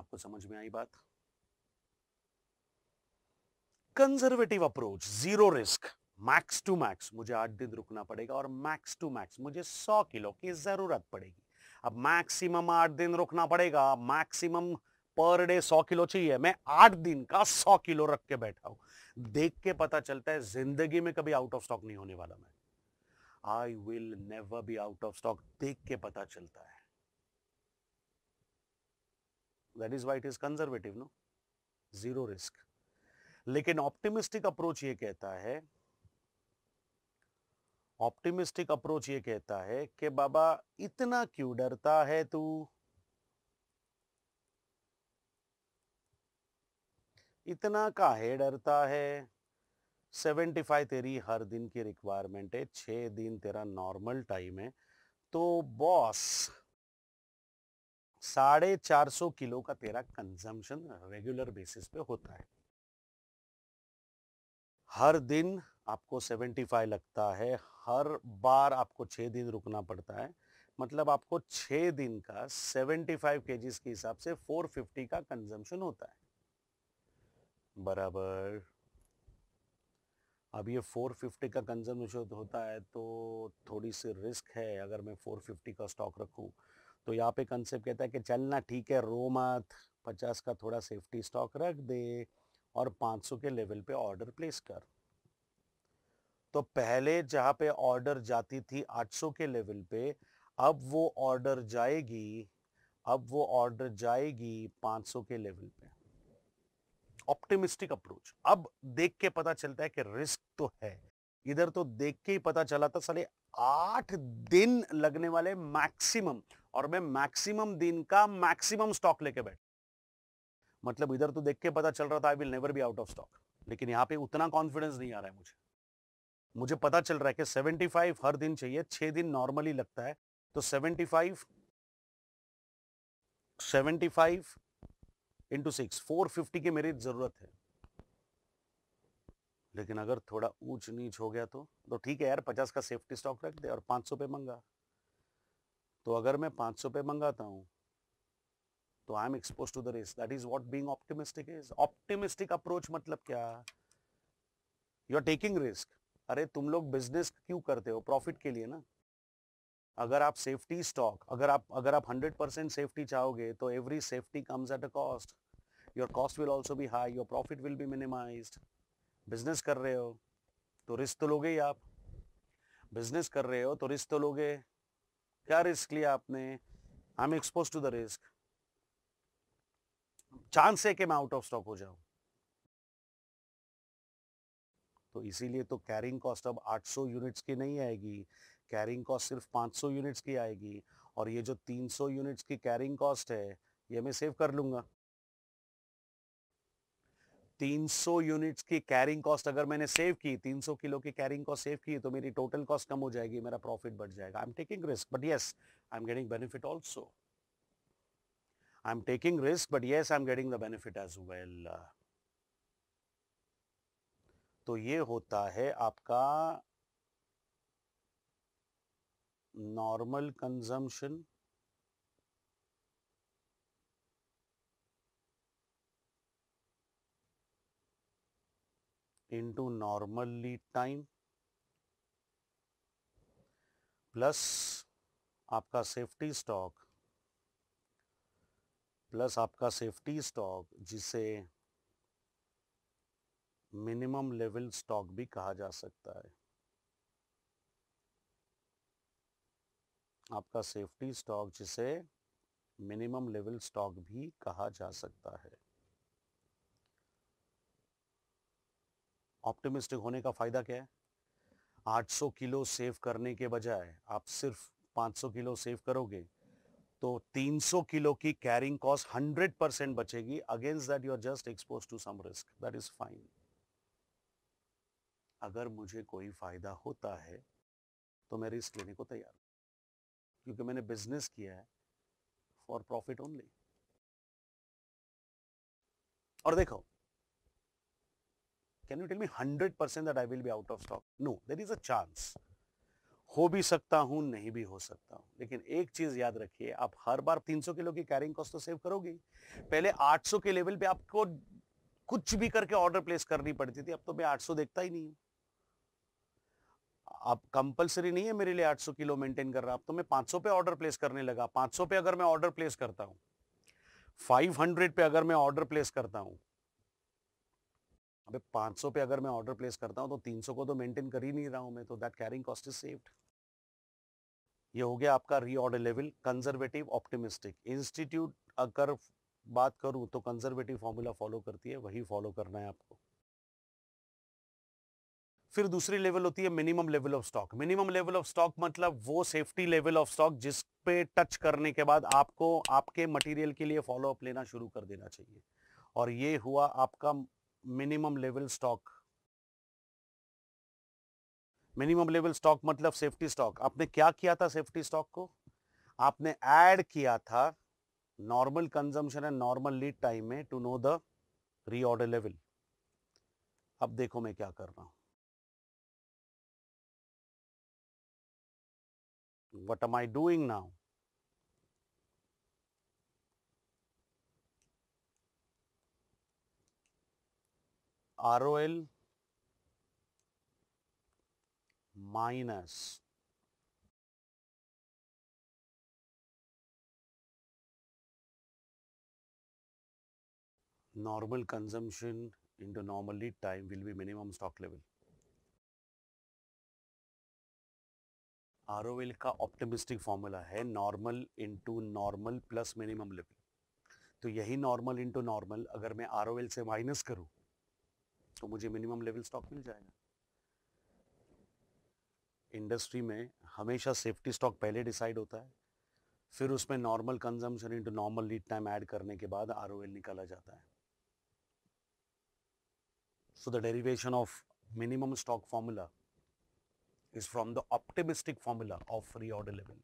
आपको समझ में आई बात conservative approach zero risk max to max मुझे आठ दिन रुकना पड़ेगा और मैक्स टू मैक्स मुझे सौ किलो की ज़रूरत पड़ेगी अब मैक्सिमम आठ दिन रुकना पड़ेगा मैक्सिमम पर डे सौ किलो चाहिए मैं आठ दिन का सौ किलो रख के बैठा हूं देख के पता चलता है जिंदगी में कभी आउट ऑफ स्टॉक नहीं होने वाला मैं I will never be out of stock देख के पता चलता है that is what is conservative no zero risk लेकिन ऑप्टिमिस्टिक अप्रोच ये कहता है ऑप्टिमिस्टिक अप्रोच ये कहता है कि बाबा इतना क्यों डरता है तू इतना काहे डरता है फाइव तेरी हर दिन की रिक्वायरमेंट है छः दिन तेरा नॉर्मल टाइम है तो बॉस साढ़े चार सौ किलो का तेरा कंजम्पशन रेगुलर बेसिस पे होता है हर दिन आपको सेवेंटी फाइव लगता है हर बार आपको छः दिन रुकना पड़ता है मतलब आपको छः दिन का सेवेंटी फाइव के के हिसाब से फोर फिफ्टी का कंजम्पशन होता है बराबर अब ये फोर फिफ्टी का कंजम्पशन होता है तो थोड़ी सी रिस्क है अगर मैं फोर फिफ्टी का स्टॉक रखूँ तो यहाँ पे कंसेप्ट कहता है कि चलना ठीक है रो मत पचास का थोड़ा सेफ्टी स्टॉक रख दे और पाँच सौ के लेवल पे ऑर्डर प्लेस कर तो पहले जहां पे ऑर्डर जाती थी 800 के लेवल पे अब वो ऑर्डर जाएगी अब वो ऑर्डर जाएगी 500 के लेवल पे ऑप्टिमिस्टिक अप्रोच अब देख के पता चलता है कि रिस्क तो है इधर तो देख के ही पता चला था साले आठ दिन लगने वाले मैक्सिमम और मैं मैक्सिमम दिन का मैक्सिमम स्टॉक लेके बैठ मतलब इधर तो देख के पता चल रहा था I will never be out of stock लेकिन यहाँ पे उतना कॉन्फिडेंस नहीं आ रहा है मुझे मुझे पता चल रहा है कि सेवेंटी फाइव हर दिन चाहिए छह दिन नॉर्मली लगता है तो seventy five seventy five into six four की मेरी ज़रूरत है लेकिन अगर थोड़ा ऊंच नीच हो गया तो तो ठीक है यार पचास का सेफ्टी स्टॉक रख दे और पांच सौ पे मंगा तो अगर मैं पांच सौ पे मंगाता हूँ तो I am expose to the race that is what being optimistic is optimistic approach मतलब क्या यू आर टेकिंग रिस्क अरे तुम लोग बिजनेस क्यों करते हो प्रॉफिट के लिए ना अगर आप सेफ्टी स्टॉक अगर आप अगर आप हंड्रेड परसेंट सेफ्टी चाहोगे तो every safety comes at a cost your cost will also be high your profit will be minimize business कर रहे हो तो रिस्क तो लोगे ही आप बिजनेस कर रहे हो तो रिस्क तो लोगे क्या रिस्क लिया आपने I am expose to the risk chance है कि मैं आउट ऑफ स्टॉक हो जाऊं तो इसीलिए तो कैरिंग कॉस्ट अब 800 यूनिट्स की नहीं आएगी कैरिंग कॉस्ट सिर्फ 500 यूनिट्स की आएगी और ये जो 300 यूनिट्स की कैरिंग कॉस्ट है ये मैं सेव कर लूंगा 300 यूनिट्स की कैरिंग कॉस्ट अगर मैंने सेव की 300 किलो की कैरिंग कॉस्ट सेव की तो मेरी टोटल कॉस्ट कम हो जाएगी मेरा प्रॉफिट बढ़ जाएगा I am taking risk but yes I am getting benefit also I am taking risk but yes I am getting the benefit as well तो ये होता है आपका normal consumption into normal lead time plus आपका सेफ्टी स्टॉक प्लस आपका सेफ्टी स्टॉक जिसे मिनिमम लेवल स्टॉक भी कहा जा सकता है आपका सेफ्टी स्टॉक जिसे मिनिमम लेवल स्टॉक भी कहा जा सकता है ऑप्टिमिस्टिक होने का फायदा क्या है 800 किलो सेव करने के बजाय आप सिर्फ 500 किलो सेव करोगे तो 300 किलो की कैरिंग कॉस्ट 100 परसेंट बचेगी against that you are just expose to some risk that is fine अगर मुझे कोई फ़ायदा होता है तो मैं रिस्क लेने को तैयार हूँ क्योंकि मैंने बिजनेस किया है फॉर प्रॉफिट ओनली और देखो can you tell me hundred percent that I will be out of stock no there is a chance हो भी सकता हूं नहीं भी हो सकता हूं लेकिन एक चीज याद रखिए आप हर बार 300 किलो की कैरिंग कॉस्ट तो सेव करोगे पहले 800 के लेवल पे आपको कुछ भी करके ऑर्डर प्लेस करनी पड़ती थी अब तो मैं 800 देखता ही नहीं हूं अब कंपलसरी नहीं है मेरे लिए 800 किलो मेंटेन कर रहा अब तो मैं 500 पे ऑर्डर प्लेस करने लगा 500 पे अगर मैं ऑर्डर प्लेस करता हूं 500 पे अगर मैं ऑर्डर प्लेस करता हूं अबे 500 पे अगर मैं ऑर्डर प्लेस करता हूं तो 300 को तो मेंटेन कर ही नहीं रहा हूं मैं तो that carrying cost is saved ये हो गया आपका reorder level conservative optimistic institute अगर बात करूं तो कंजर्वेटिव फॉर्मूला फॉलो करती है वही फॉलो करना है आपको फिर दूसरी लेवल होती है minimum level of stock minimum level of stock मतलब वो सेफ्टी लेवल ऑफ स्टॉक जिस पे टच करने के बाद आपको आपके मटेरियल के लिए फॉलो अप लेना शुरू कर देना चाहिए और ये हुआ आपका minimum level stock minimum level stock मतलब सेफ्टी स्टॉक आपने क्या किया था सेफ्टी स्टॉक को आपने ऐड किया था normal consumption and normal lead time में to know the reorder level अब देखो मैं क्या कर रहा हूं what am I doing now? ROL minus normal consumption into normally time will be minimum stock level. R का ऑप्टिमिस्टिक फॉर्मूला है normal into normal plus minimum level तो यही नॉर्मल इंटू नॉर्मल अगर मैं आर से माइनस करूं तो मुझे मिनिमम लेवल स्टॉक मिल जाएगा इंडस्ट्री में हमेशा सेफ्टी स्टॉक पहले डिसाइड होता है फिर उसमें normal consumption into normal lead time add करने के बाद आर निकाला जाता है so the derivation of minimum stock formula is from the optimistic formula of reorder level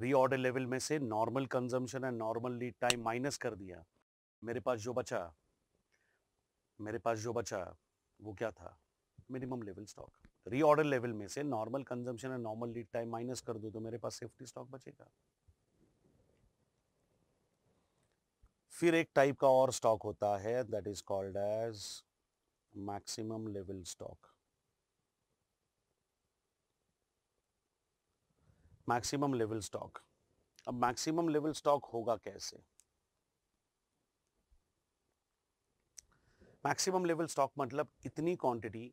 reorder level में से normal consumption and normal lead time minus कर दिया मेरे पास जो बचा मेरे पास जो बचा वो क्या था minimum level stock reorder level में से normal consumption and normal lead time minus कर दो तो मेरे पास सेफ्टी स्टॉक बचेगा फिर एक टाइप का और स्टॉक होता है that is called as maximum level stock maximum level stock अब मैक्सिमम लेवल स्टॉक होगा कैसे मैक्सिमम लेवल स्टॉक मतलब इतनी क्वांटिटी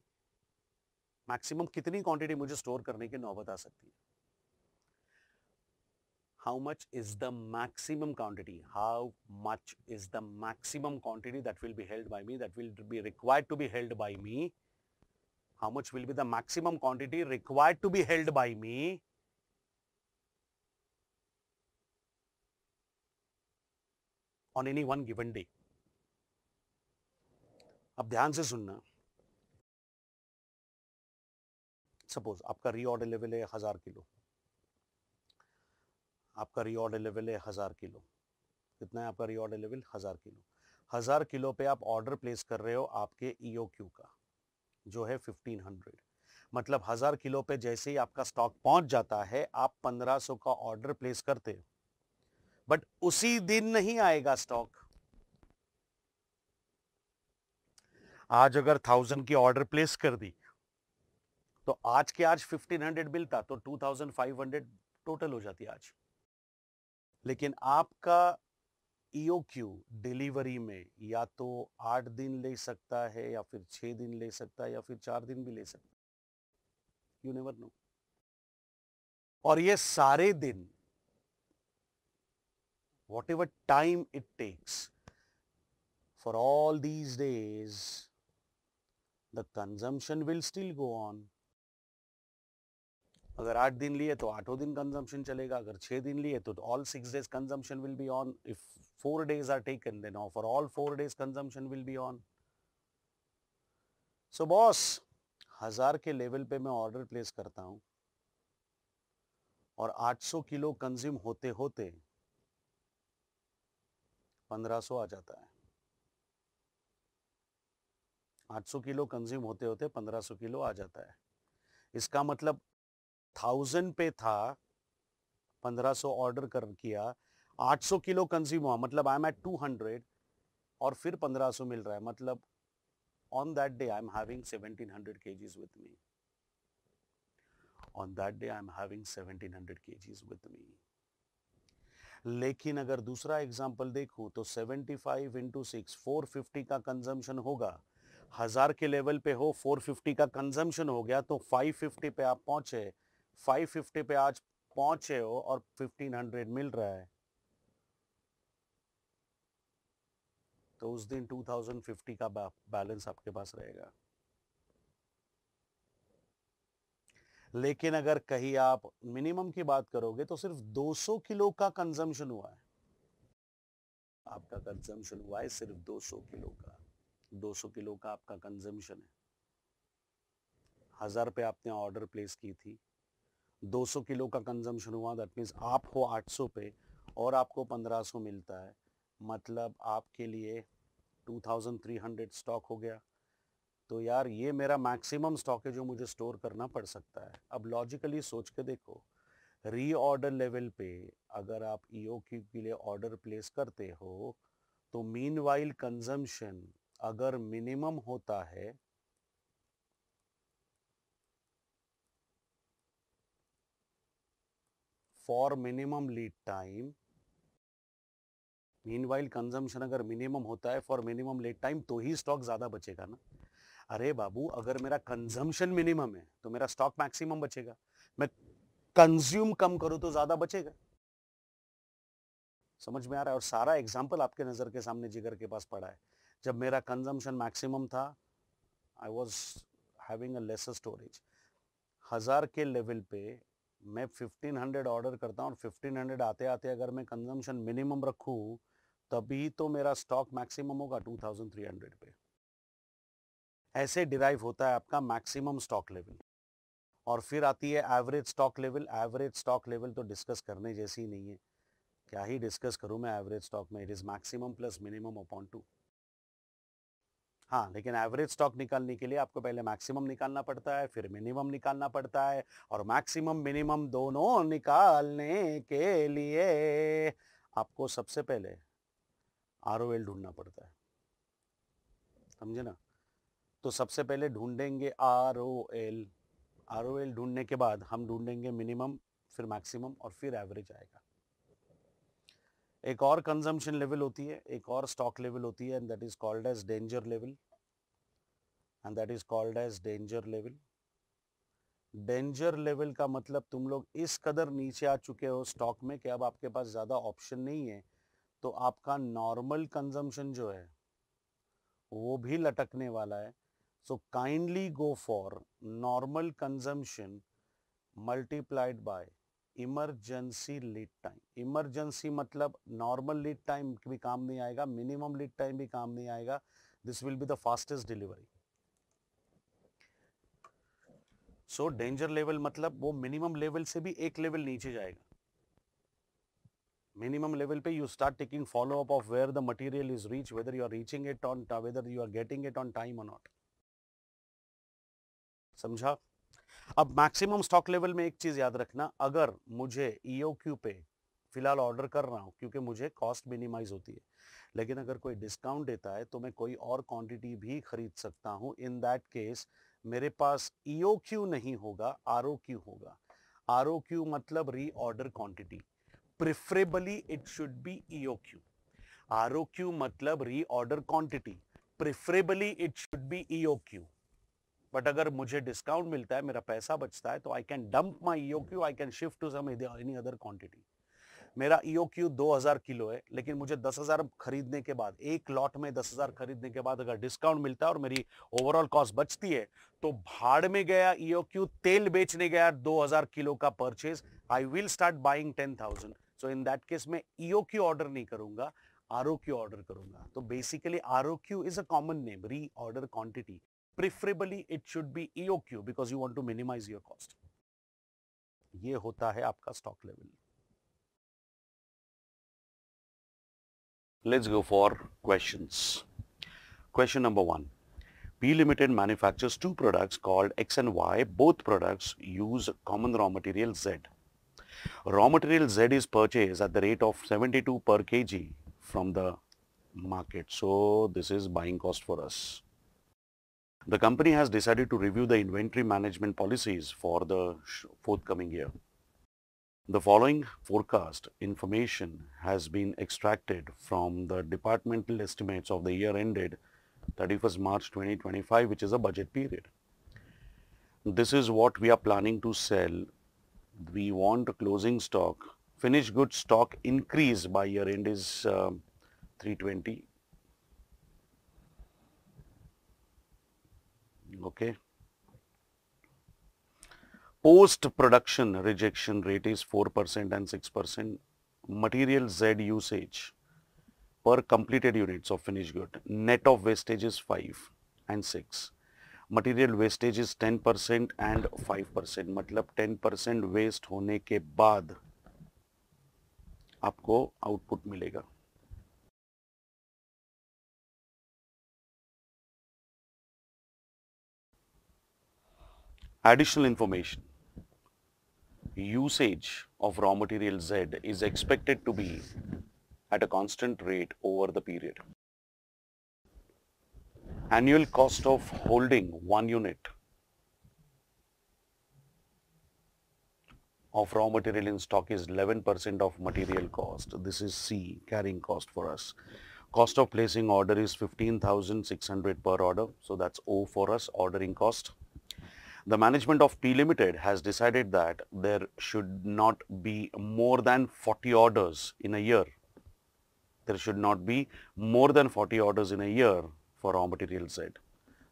मैक्सिमम कितनी क्वांटिटी मुझे स्टोर करने की नौबत आ सकती है how much is the maximum quantity how much is the maximum quantity that will be held by me that will be required to be held by me how much will be the maximum quantity required to be held by me on any one given day अब ध्यान से सुनना सपोज आपका रीऑर्डर लेवल है हज़ार किलो आपका रीऑर्डर लेवल है हज़ार किलो कितना है आपका रीऑर्डर लेवल हज़ार किलो हज़ार किलो पे आप ऑर्डर प्लेस कर रहे हो आपके ईओ e क्यू का जो है फिफ्टीन हंड्रेड मतलब हज़ार किलो पे जैसे ही आपका स्टॉक पहुंच जाता है आप पंद्रह सौ का ऑर्डर प्लेस करते हो बट उसी दिन नहीं आएगा स्टॉक आज अगर थाउजेंड की ऑर्डर प्लेस कर दी तो आज के आज फिफ्टीन हंड्रेड मिलता तो two thousand five hundred total हो जाती आज लेकिन आपका ईओक्यू e डिलीवरी में या तो आठ दिन ले सकता है या फिर छह दिन ले सकता है या फिर चार दिन भी ले सकता है यू नेवर नो और ये सारे दिन whatever time it takes for all these days, the consumption will still go on. अगर आठ दिन लिए तो आठों दिन कंजम्पशन चलेगा अगर छह दिन लिए तो all six days consumption will be on if four days are taken then for all four days consumption will be on so boss हज़ार के लेवल पे मैं ऑर्डर प्लेस करता हूं और 800 किलो कंज्यूम होते होते 1500 आ जाता है 800 किलो कंज्यूम होते होते 1500 किलो आ जाता है इसका मतलब 1000 पे था 1500 ऑर्डर कर किया 800 किलो कंज्यूम हुआ मतलब आई एम एट 200 और फिर 1500 मिल रहा है मतलब on that day I am having 1700 hundred kgs with me on that day I am having 1700 hundred kgs with me लेकिन अगर दूसरा एग्जाम्पल देखूँ तो 75 फाइव इंटू सिक्स फोर का कंजम्पशन होगा हज़ार के लेवल पे हो 450 का कंजम्पशन हो गया तो 550 पे आप पहुंचे 550 पे आज पहुंचे हो और 1500 मिल रहा है तो उस दिन 2050 का बैलेंस आपके पास रहेगा लेकिन अगर कहीं आप मिनिमम की बात करोगे तो सिर्फ 200 किलो का कंजम्पशन हुआ है आपका कंजम्पशन हुआ है सिर्फ 200 किलो का 200 किलो का आपका कंजम्पशन है हजार पे आपने ऑर्डर प्लेस की थी 200 किलो का कंजम्पशन हुआ दैट मीन्स आप हो 800 पे और आपको 1500 मिलता है मतलब आपके लिए 2300 स्टॉक हो गया तो यार ये मेरा मैक्सिमम स्टॉक है जो मुझे स्टोर करना पड़ सकता है अब लॉजिकली सोच के देखो रीऑर्डर लेवल पे अगर आप ईओ e क्यू के लिए ऑर्डर प्लेस करते हो तो मीन वाइल कंजम्पशन अगर मिनिमम होता है for minimum lead time meanwhile consumption अगर मिनिमम होता है फॉर मिनिमम लीड टाइम तो ही स्टॉक ज़्यादा बचेगा ना अरे बाबू अगर मेरा कंजम्पशन मिनिमम है तो मेरा स्टॉक मैक्सिमम बचेगा मैं कंज्यूम कम करूं तो ज्यादा बचेगा समझ में आ रहा है और सारा एग्जाम्पल आपके नज़र के सामने जिगर के पास पड़ा है जब मेरा कंजम्पशन मैक्सिमम था I was having a lesser storage हज़ार के लेवल पे मैं फिफ्टीन हंड्रेड ऑर्डर करता हूँ और फिफ्टीन हंड्रेड आते आते अगर मैं कंजम्पशन मिनिमम रखूँ तभी तो मेरा स्टॉक मैक्सिमम होगा टू थाउजेंड थ्री हंड्रेड पे ऐसे डिराइव होता है आपका मैक्सिमम स्टॉक लेवल और फिर आती है average stock level average stock level तो डिस्कस करने जैसी ही नहीं है क्या ही डिस्कस करूं मैं एवरेज स्टॉक में it is maximum plus minimum upon two हाँ लेकिन एवरेज स्टॉक निकालने के लिए आपको पहले मैक्सिमम निकालना पड़ता है फिर मिनिमम निकालना पड़ता है और मैक्सिमम मिनिमम दोनों निकालने के लिए आपको सबसे पहले आर ओ एल ढूंढना पड़ता है समझे ना तो सबसे पहले ढूंढेंगे R O L R O L ढूंढने के बाद हम ढूंढेंगे मिनिमम फिर मैक्सिमम और फिर एवरेज आएगा एक और कंजम्पशन लेवल होती है एक और स्टॉक लेवल होती है and that is called as danger level and that is called as danger level danger level का मतलब तुम लोग इस कदर नीचे आ चुके हो स्टॉक में कि अब आपके पास ज़्यादा ऑप्शन नहीं है तो आपका नॉर्मल कंजम्पशन जो है वो भी लटकने वाला है So kindly go for normal consumption multiplied by emergency lead time emergency मतलब नॉर्मल लीड टाइम भी काम नहीं आएगा मिनिमम लीड टाइम भी काम नहीं आएगा this will be the fastest delivery so danger level मतलब वो मिनिमम लेवल से भी एक लेवल नीचे जाएगा minimum level pay you start taking follow up of where the material is reached whether you are reaching it on whether you are getting it on time or not समझा अब मैक्सिमम स्टॉक लेवल में एक चीज याद रखना अगर मुझे ईओक्यू e पे फिलहाल ऑर्डर कर रहा हूँ क्योंकि मुझे कॉस्ट मिनिमाइज होती है लेकिन अगर कोई डिस्काउंट देता है तो मैं कोई और क्वांटिटी भी खरीद सकता हूँ इन दैट केस मेरे पास ईओक्यू e नहीं होगा आरओक्यू होगा आरओक्यू मतलब reorder quantity preferably it should be EOQ ROQ मतलब reorder quantity preferably it should be EOQ but अगर मुझे डिस्काउंट मिलता है मेरा पैसा बचता है तो I can dump my EO Q I can shift to some any other quantity मेरा ईओ e क्यू दो हज़ार किलो है लेकिन मुझे दस हज़ार खरीदने के बाद एक लॉट में दस हज़ार खरीदने के बाद अगर डिस्काउंट मिलता है और मेरी ओवरऑल कॉस्ट बचती है तो भाड़ में गया ईओ e क्यू तेल बेचने गया दो हज़ार किलो का purchase I will start buying ten thousand so in that case मैं ईओ क्यू ऑर्डर नहीं करूंगा आरओ क्यू ऑर्डर करूंगा तो basically RO Q is a common name reorder quantity Preferably, it should be EOQ because you want to minimize your cost. ये होता है आपका stock level. Level Let's go for questions. Question number one. P Limited manufactures two products called X and Y. Both products use common raw material Z. Raw material Z is purchased at the rate of 72 per kg from the market. So, this is buying cost for us. The company has decided to review the inventory management policies for the forthcoming year. The following forecast information has been extracted from the departmental estimates of the year ended 31st March 2025 which is a budget period. This is what we are planning to sell. We want a closing stock. Finished goods stock increase by year end is uh, 320 okay post production rejection rate is 4% and 6% material z usage per completed units of finished good net of wastage is 5 and 6 material wastage is 10% and 5% matlab 10% waste hone ke baad आपको आउटपुट मिलेगा Additional information. Usage of raw material Z is expected to be at a constant rate over the period. Annual cost of holding one unit of raw material in stock is 11% of material cost. This is C, carrying cost for us. Cost of placing order is 15,600 per order. So that's O for us, ordering cost. The management of T Limited has decided that there should not be more than 40 orders in a year. There should not be more than 40 orders in a year for raw material Z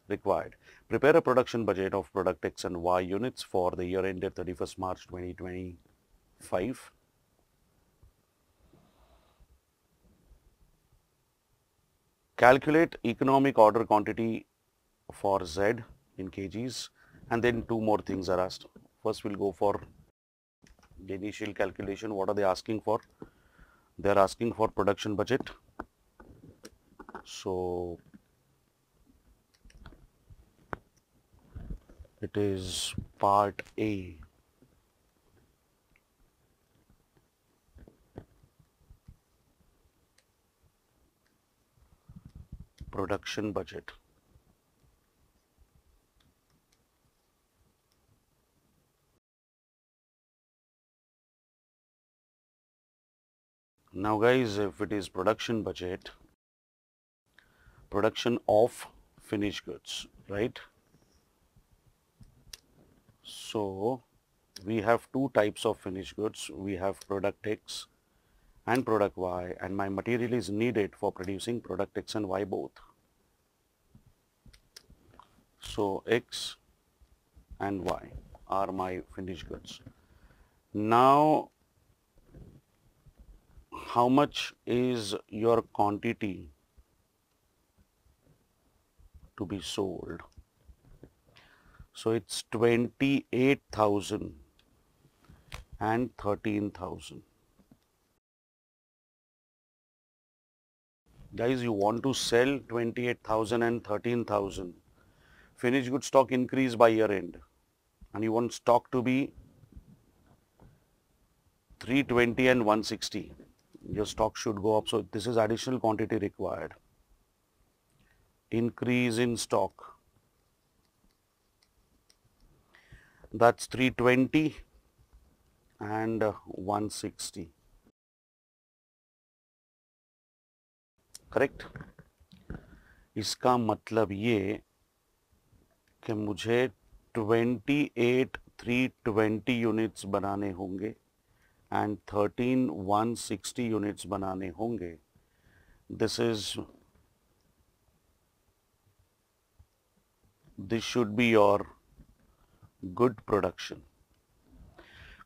required. Prepare a production budget of product X and Y units for the year ended 31st March 2025. Calculate economic order quantity for Z in kgs and then two more things are asked. First we'll go for the initial calculation, what are they asking for? They are asking for production budget. So it is part A. production budget Now guys, if it is production budget, production of finished goods, right? So, we have two types of finished goods. We have product X and product Y and my material is needed for producing product X and Y both. So, X and Y are my finished goods. Now, how much is your quantity to be sold. So, it is 28,000 and 13,000. Guys, you want to sell 28,000 and 13,000. Finished good stock increase by year end and you want stock to be 320 and 160. your stock should go up. So, this is additional quantity required. Increase in stock that is 320 and 160 correct इसका मतलब ये कि मुझे 28 320 यूनिट्स बनाने होंगे and thirteen one sixty units बनाने होंगे this is this should be your good production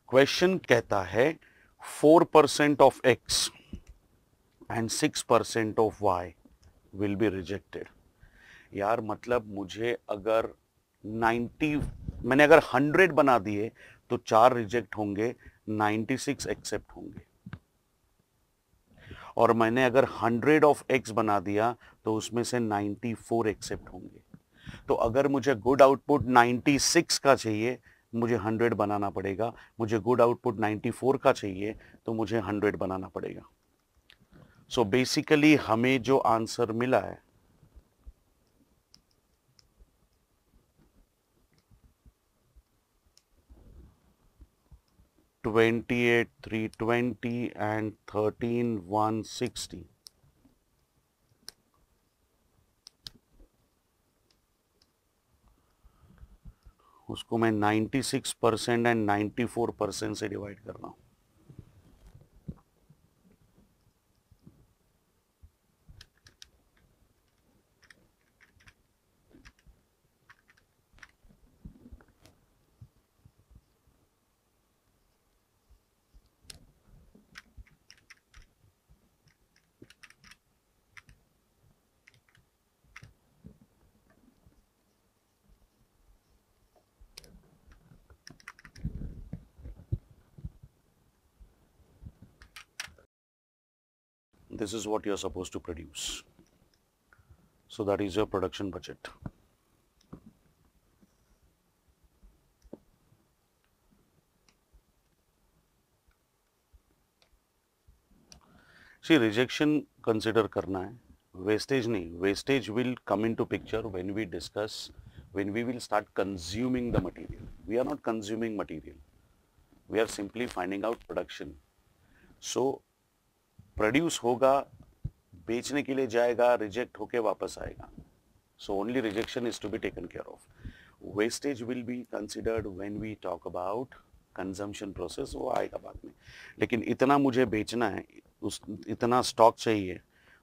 question कहता है four percent of X and six percent of Y will be rejected यार मतलब मुझे अगर नाइन्टी मैंने अगर हंड्रेड बना दिए तो चार रिजेक्ट होंगे 96 एक्सेप्ट होंगे और मैंने अगर 100 ऑफ एक्स बना दिया तो उसमें से 94 एक्सेप्ट होंगे तो अगर मुझे गुड आउटपुट 96 का चाहिए मुझे 100 बनाना पड़ेगा मुझे गुड आउटपुट 94 का चाहिए तो मुझे 100 बनाना पड़ेगा सो so बेसिकली हमें जो आंसर मिला है 28 320 and 13 160. उसको मैं 96 परसेंट एंड 94 परसेंट से डिवाइड कर रहा हूँ this is what you are supposed to produce. So that is your production budget. See rejection consider karna hai, wastage nahi, wastage will come into picture when we discuss, when we will start consuming the material. We are not consuming material, we are simply finding out production. So produce होगा बेचने के लिए जाएगा रिजेक्ट होके वापस आएगा so only rejection is to be taken care of wastage will be considered when we talk about consumption process वो आएगा बाद में लेकिन इतना मुझे बेचना है उस इतना स्टॉक चाहिए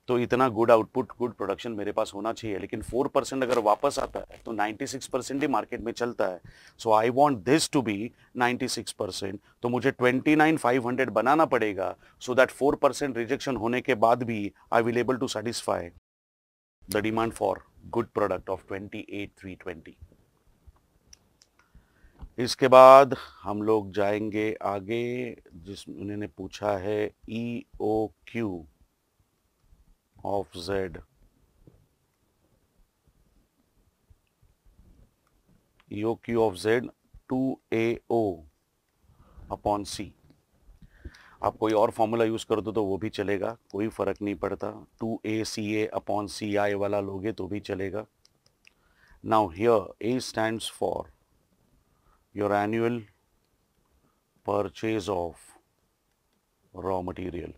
तो इतना गुड आउटपुट गुड प्रोडक्शन मेरे पास होना चाहिए लेकिन फोर परसेंट अगर वापस आता है तो नाइन्टी सिक्स परसेंट ही मार्केट में चलता है so I want this to be ninety six percent तो मुझे ट्वेंटी नाइन फाइव हंड्रेड बनाना पड़ेगा so that four percent rejection होने के बाद भी I will able to satisfy the demand for good product of twenty eight three twenty इसके बाद हम लोग जाएंगे आगे जिस उन्होंने पूछा है E O Q of z EOQ of z 2AO upon C आप कोई और फॉर्मूला यूज़ कर दो तो वो भी चलेगा कोई फ़र्क नहीं पड़ता to A C A upon सी आई वाला लोगे तो भी चलेगा now here A stands for your annual purchase of raw material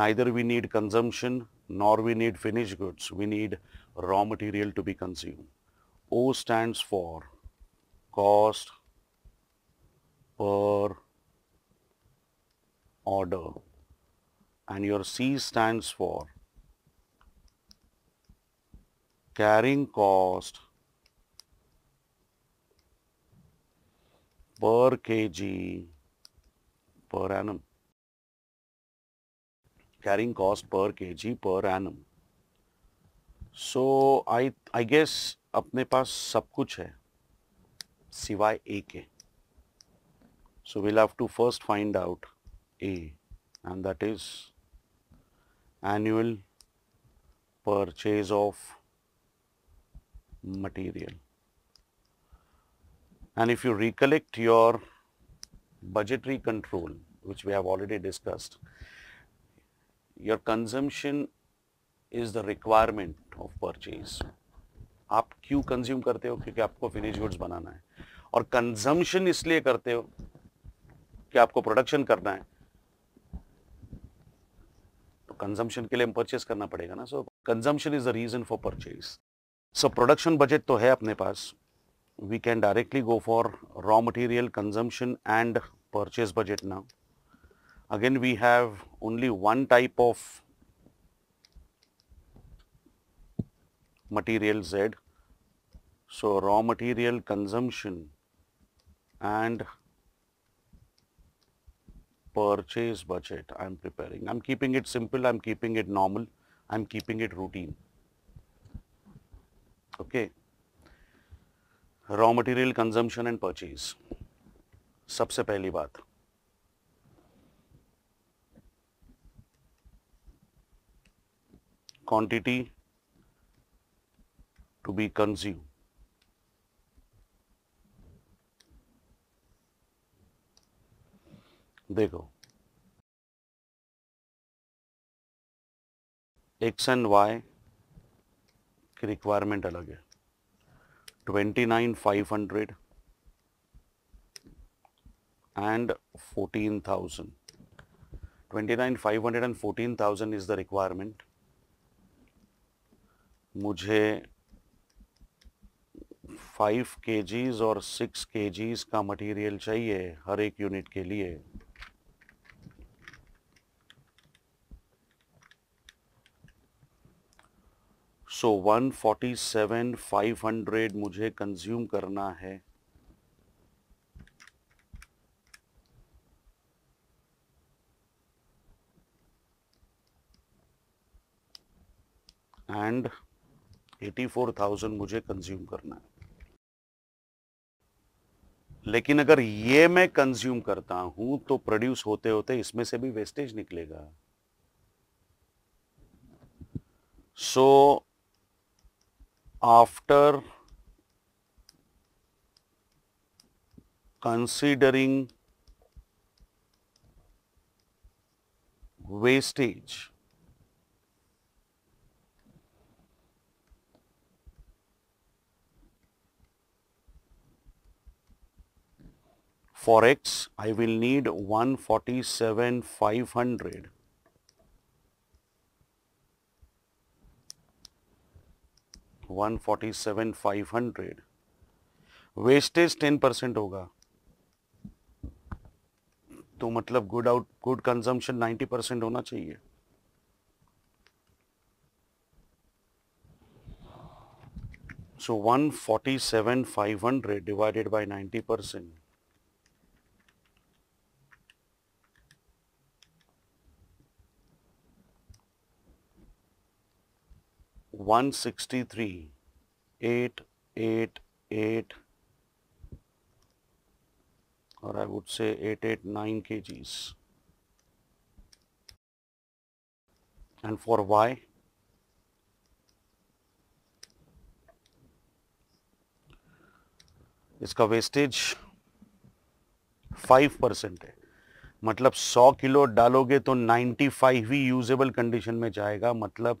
neither we need consumption nor we need finished goods. We need raw material to be consumed. O stands for cost per order and your C stands for carrying cost per kg per annum carrying cost per kg per annum. So I I guess अपने पास सब कुछ है सिवाय A के. So we'll have to first find out A and that is annual purchase of material. And if you recollect your budgetary control, which we have already discussed, your consumption is the requirement of purchase आप क्यों कंज्यूम करते हो क्योंकि आपको फिनिश गुड्स बनाना है और कंजम्पशन इसलिए करते हो कि आपको प्रोडक्शन करना है तो कंजम्पशन के लिए हम परचेस करना पड़ेगा ना so consumption is the reason for purchase so production budget तो है अपने पास we can directly go for raw material consumption and purchase budget now Again we have only one type of material Z. So, raw material consumption and purchase budget I am preparing. I am keeping it simple, I am keeping it normal, I am keeping it routine. Okay. Raw material consumption and purchase. सबसे पहली बात quantity to be consumed. देखो एक्स एंड वाई की रिक्वायरमेंट अलग है twenty nine five hundred and fourteen thousand twenty nine five hundred and fourteen thousand is the requirement मुझे फाइव के और सिक्स के का मटेरियल चाहिए हर एक यूनिट के लिए so one forty seven five hundred मुझे कंज्यूम करना है एंड एटी फोर थाउजेंड मुझे कंज्यूम करना है लेकिन अगर ये मैं कंज्यूम करता हूं तो प्रोड्यूस होते होते इसमें से भी वेस्टेज निकलेगा so after considering wastage For x, I will need 147,500. One forty seven five hundred wastage ten percent होगा तो मतलब good out good consumption ninety percent होना चाहिए so 147,500 divided by 90 percent one sixty three eight eight eight और I would say eight eight nine kgs and for Y इसका वेस्टेज फाइव परसेंट है मतलब सौ किलो डालोगे तो फाइव ही यूजेबल कंडीशन में जाएगा मतलब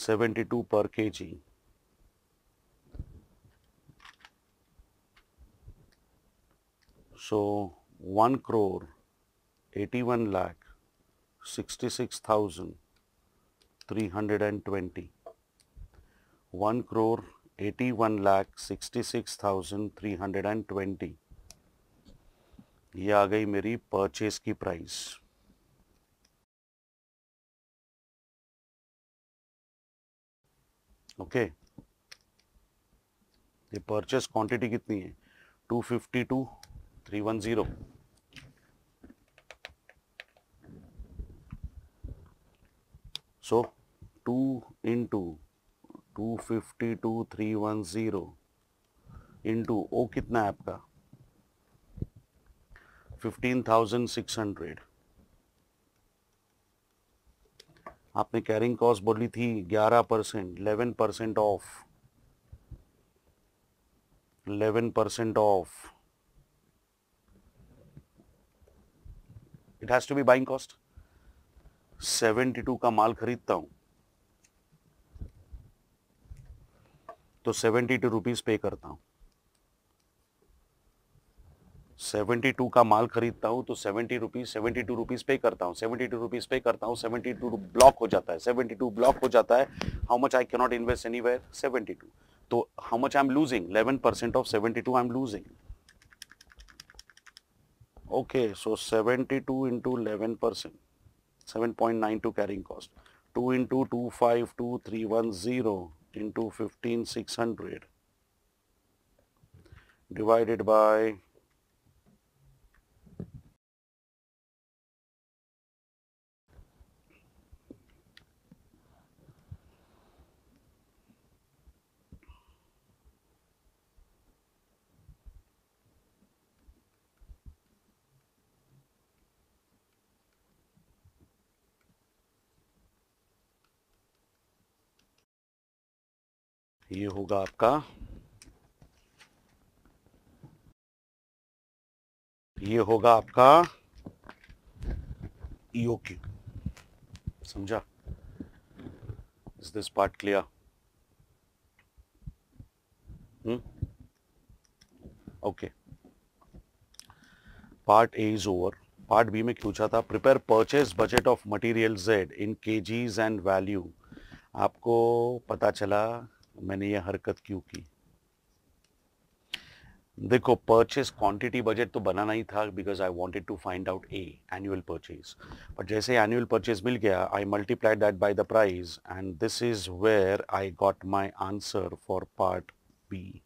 72 per kg. So, 1 crore 81 lakh 66,320. 1 crore 81 lakh 66,320 ये आ गई मेरी परचेज की प्राइस ओके ये परचेस क्वांटिटी कितनी है two fifty two three one zero so two into two two fifty two three one zero into O कितना है आपका फिफ्टीन थाउजेंड सिक्स हंड्रेड आपने कैरिंग कॉस्ट बोली थी 11 percent eleven percent of eleven percent of it has to be buying cost 72 का माल खरीदता हूं तो सेवेंटी टू रुपीज पे करता हूं सेवेंटी टू का माल खरीदता हूँ तो seventy rupees seventy two rupees pay करता हूँ सेवेंटी टू रुपीज़ पे करता हूँ सेवेंटी टू ब्लॉक हो जाता है सेवेंटी टू ब्लॉक हो जाता है how much I cannot invest anywhere seventy two तो how much I am losing eleven percent of seventy two I am losing okay so seventy two two into eleven percent seven point nine carrying cost two into two five two three one zero into fifteen six hundred divided by ये होगा आपका ये होगा आपका ईओ e क्यू समझा is this part clear okay part A is over part B में पूछा था prepare purchase budget of material Z in kgs and value आपको पता चला मैंने ये हरकत क्यों की देखो परचेस क्वांटिटी बजट तो बनाना ही था because I wanted to find out a annual purchase but जैसे एनुअल परचेज मिल गया I multiply that by the price and this is where I got my answer for part B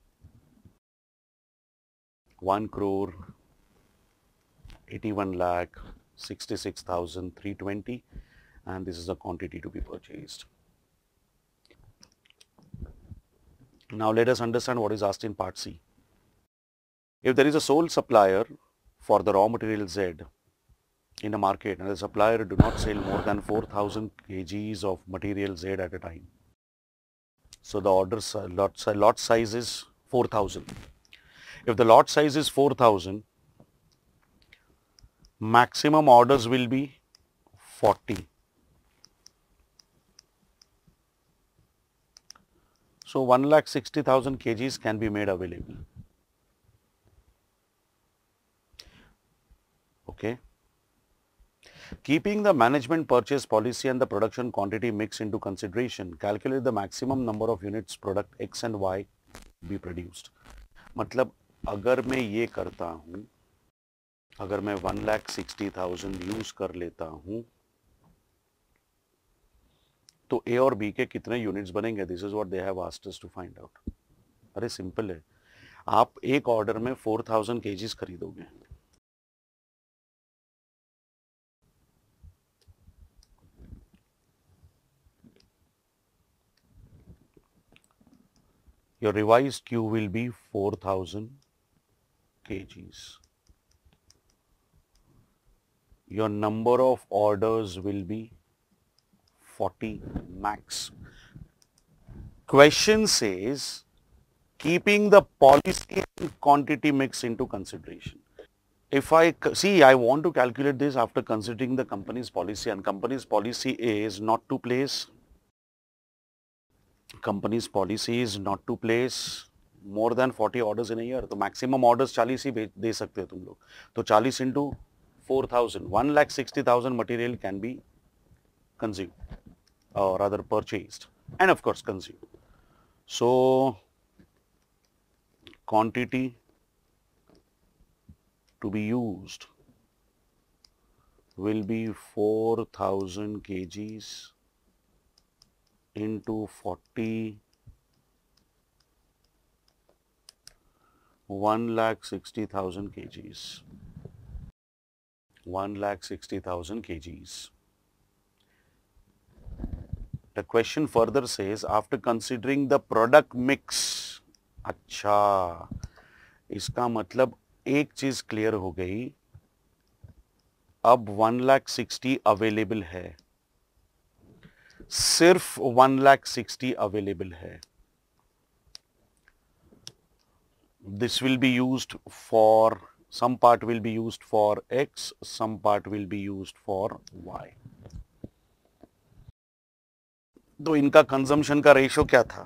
one crore eighty one lakh sixty six thousand three twenty and this is the quantity to be purchased. Now, let us understand what is asked in part C. If there is a sole supplier for the raw material Z in a market and the supplier do not sell more than 4000 kgs of material Z at a time. So, the order lot, lot size is 4000. If the lot size is 4000, maximum orders will be 40 So, 1,60,000 kgs can be made available. Okay. Keeping the management purchase policy and the production quantity mix into consideration, calculate the maximum number of units product X and Y be produced. मतलब अगर मैं ये करता हूँ अगर मैं वन लैख सिक्सटी थाउजेंड कर लेता हूँ तो ए और बी के कितने यूनिट्स बनेंगे this is what they have asked us to find out अरे सिंपल है आप एक ऑर्डर में फोर थाउजेंड केजीज खरीदोगे your revise Q will be 4000 kgs. Your number of orders will be 40 max. Question says, keeping the policy and quantity mix into consideration. If I, see I want to calculate this after considering the company's policy and company's policy is not to place, company's policy is not to place more than 40 orders in a year. So maximum orders 40 ही दे सकते हो तुम लोग. तो 40 into 4000, 1 lakh 60,000 material can be consumed or rather purchased and of course consumed. So, quantity to be used will be 4000 kgs into 40 1 lakh 60,000 kgs 1 lakh 60,000 kgs The question further says, after considering the product mix, अच्छा इसका मतलब एक चीज क्लियर हो गई अब वन लाख सिक्सटी अवेलेबल है सिर्फ वन लाख सिक्सटी अवेलेबल है this will be used for some part will be used for x some part will be used for y तो इनका कंजम्पशन का रेशो क्या था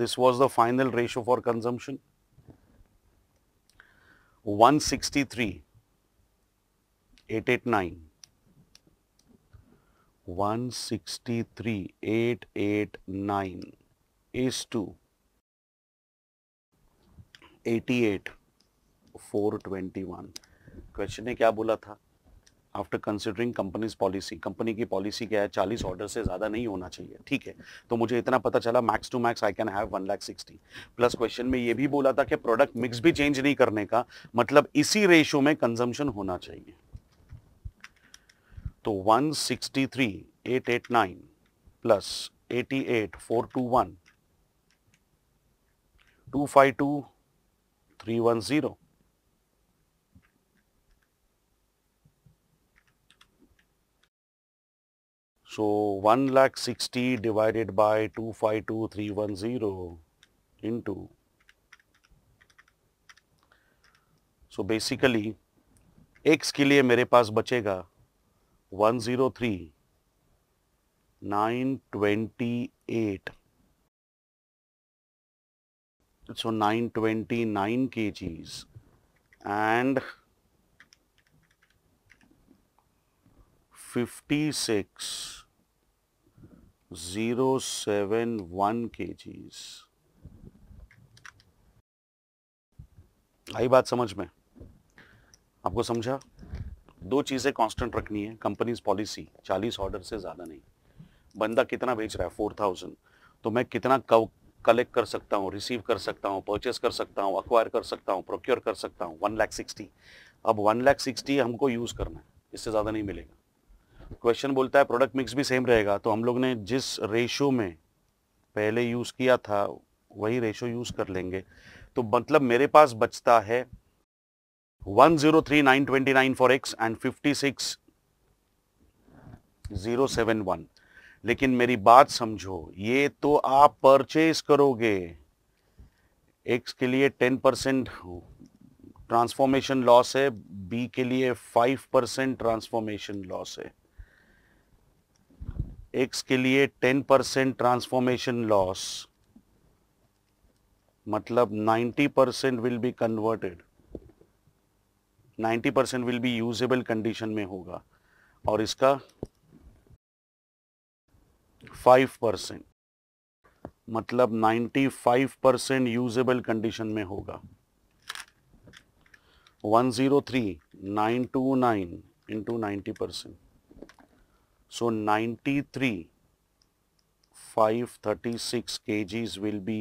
this was the final ratio for consumption 163 889 163,889 is to 88,421. Question ने क्या बोला था after considering companies policy company की पॉलिसी क्या है चालीस ऑर्डर से ज़्यादा नहीं होना चाहिए ठीक है तो मुझे इतना पता चला max to max I can have one lakh sixty plus question में ये भी बोला था कि प्रोडक्ट मिक्स भी चेंज नहीं करने का मतलब इसी रेशो में कंजम्पशन होना चाहिए तो one sixty three eight eight nine plus eighty eight four two one two five two three one zero So, 1 lakh 60 divided by 252310 into, so basically x के लिए मेरे पास बचेगा 103 928 so 929 kgs and 56 zero seven one के आई बात समझ में आपको समझा दो चीज़ें कांस्टेंट रखनी है कंपनीज पॉलिसी चालीस ऑर्डर से ज़्यादा नहीं बंदा कितना बेच रहा है फोर थाउजेंड तो मैं कितना कलेक्ट कर सकता हूँ रिसीव कर सकता हूँ परचेस कर सकता हूँ अक्वायर कर सकता हूँ प्रोक्योर कर सकता हूँ वन लाख सिक्सटी अब वन लाख सिक्सटी हमको यूज़ करना है इससे ज़्यादा नहीं मिलेगा क्वेश्चन बोलता है प्रोडक्ट मिक्स भी सेम रहेगा तो हम लोग ने जिस रेशो में पहले यूज़ किया था वही रेशो यूज़ कर लेंगे तो मतलब मेरे पास बचता है 103929 फॉर एक्स एंड 56071 लेकिन मेरी बात समझो ये तो आप परचेज करोगे एक्स के लिए 10 परसेंट ट्रांसफॉर्मेशन लॉस है बी के लिए 5 परसेंट ट्रांसफॉर्मेशन लॉस है एक्स के लिए टेन परसेंट ट्रांसफॉर्मेशन लॉस मतलब ninety percent will be converted 90 percent will be usable condition में होगा और इसका 5 परसेंट मतलब 95 परसेंट यूजेबल कंडीशन में होगा 103 929 into ninety percent So, 93 536 kgs will be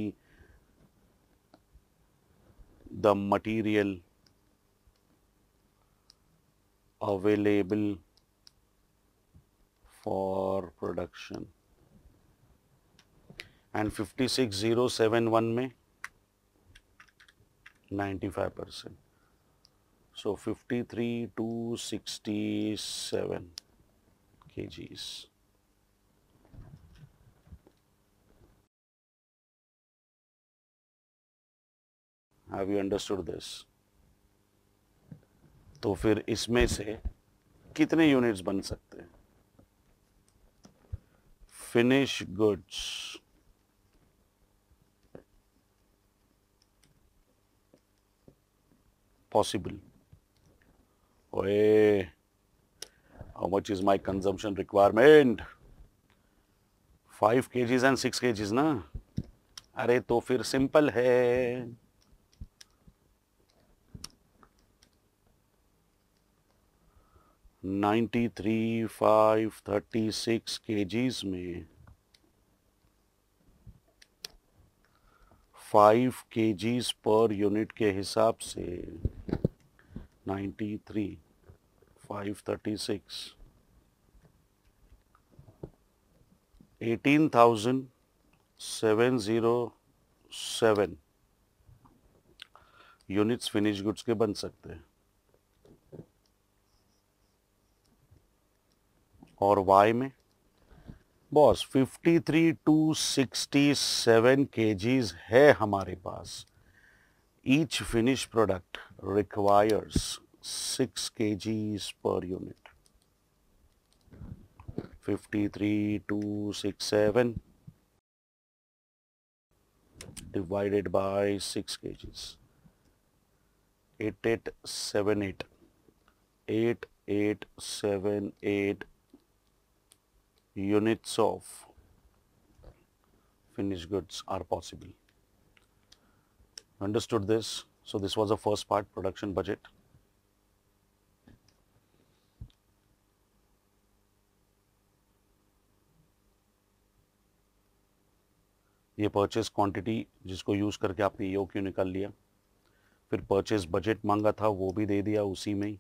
the material available for production and 56071 may 95 percent. So, fifty three 267. kgs. Have you understood this तो फिर इसमें से कितने यूनिट्स बन सकते हैं फिनिश गुड्स पॉसिबल ओए how much is my consumption requirement 5 kgs and 6 kgs na अरे तो फिर सिंपल है ninety three five thirty six kgs में फाइव के जीज पर यूनिट के हिसाब से ninety three seven units finish goods के बन सकते हैं और वाई में बॉस three two sixty seven kgs है हमारे पास each finish product requires 6 kgs per unit. 53267 divided by 6 kgs. 7 8 units of finished goods are possible. Understood this? So, this was the first part production budget. ये परचेज क्वांटिटी जिसको यूज़ करके आपने ई e क्यू निकाल लिया फिर परचेज बजट मांगा था वो भी दे दिया उसी में ही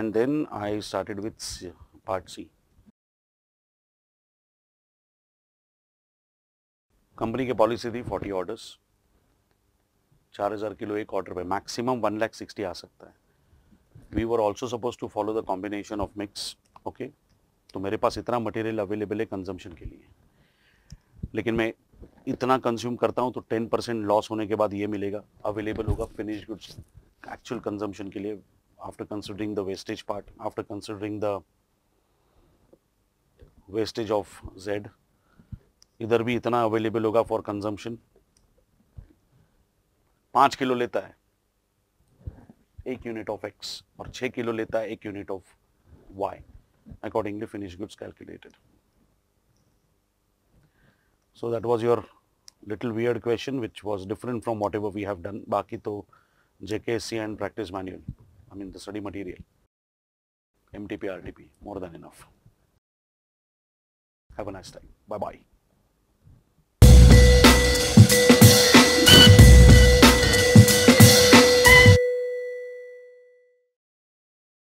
and then I started with part C. कंपनी की पॉलिसी थी 40 ऑर्डर्स चार हज़ार किलो एक ऑर्डर पे मैक्सिमम वन लैख सिक्सटी आ सकता है we were also suppose to follow the combination of mix okay तो मेरे पास इतना मटेरियल अवेलेबल है कंजम्पशन के लिए लेकिन मैं इतना कंज्यूम करता हूँ तो टेन परसेंट लॉस होने के बाद ये मिलेगा अवेलेबल होगा फिनिश गुड्स एक्चुअल कंजम्पशन के लिए after considering the wastage part after considering the wastage of Z इधर भी इतना अवेलेबल होगा फॉर कंजम्पशन पांच किलो लेता है एक यूनिट ऑफ एक्स और छह किलो लेता है एक unit of Y accordingly finish goods calculated so that was your little weird question which was different from what we have done बाकी तो JK C and practice manual I mean the study material M T P R T P more than enough have a time bye bye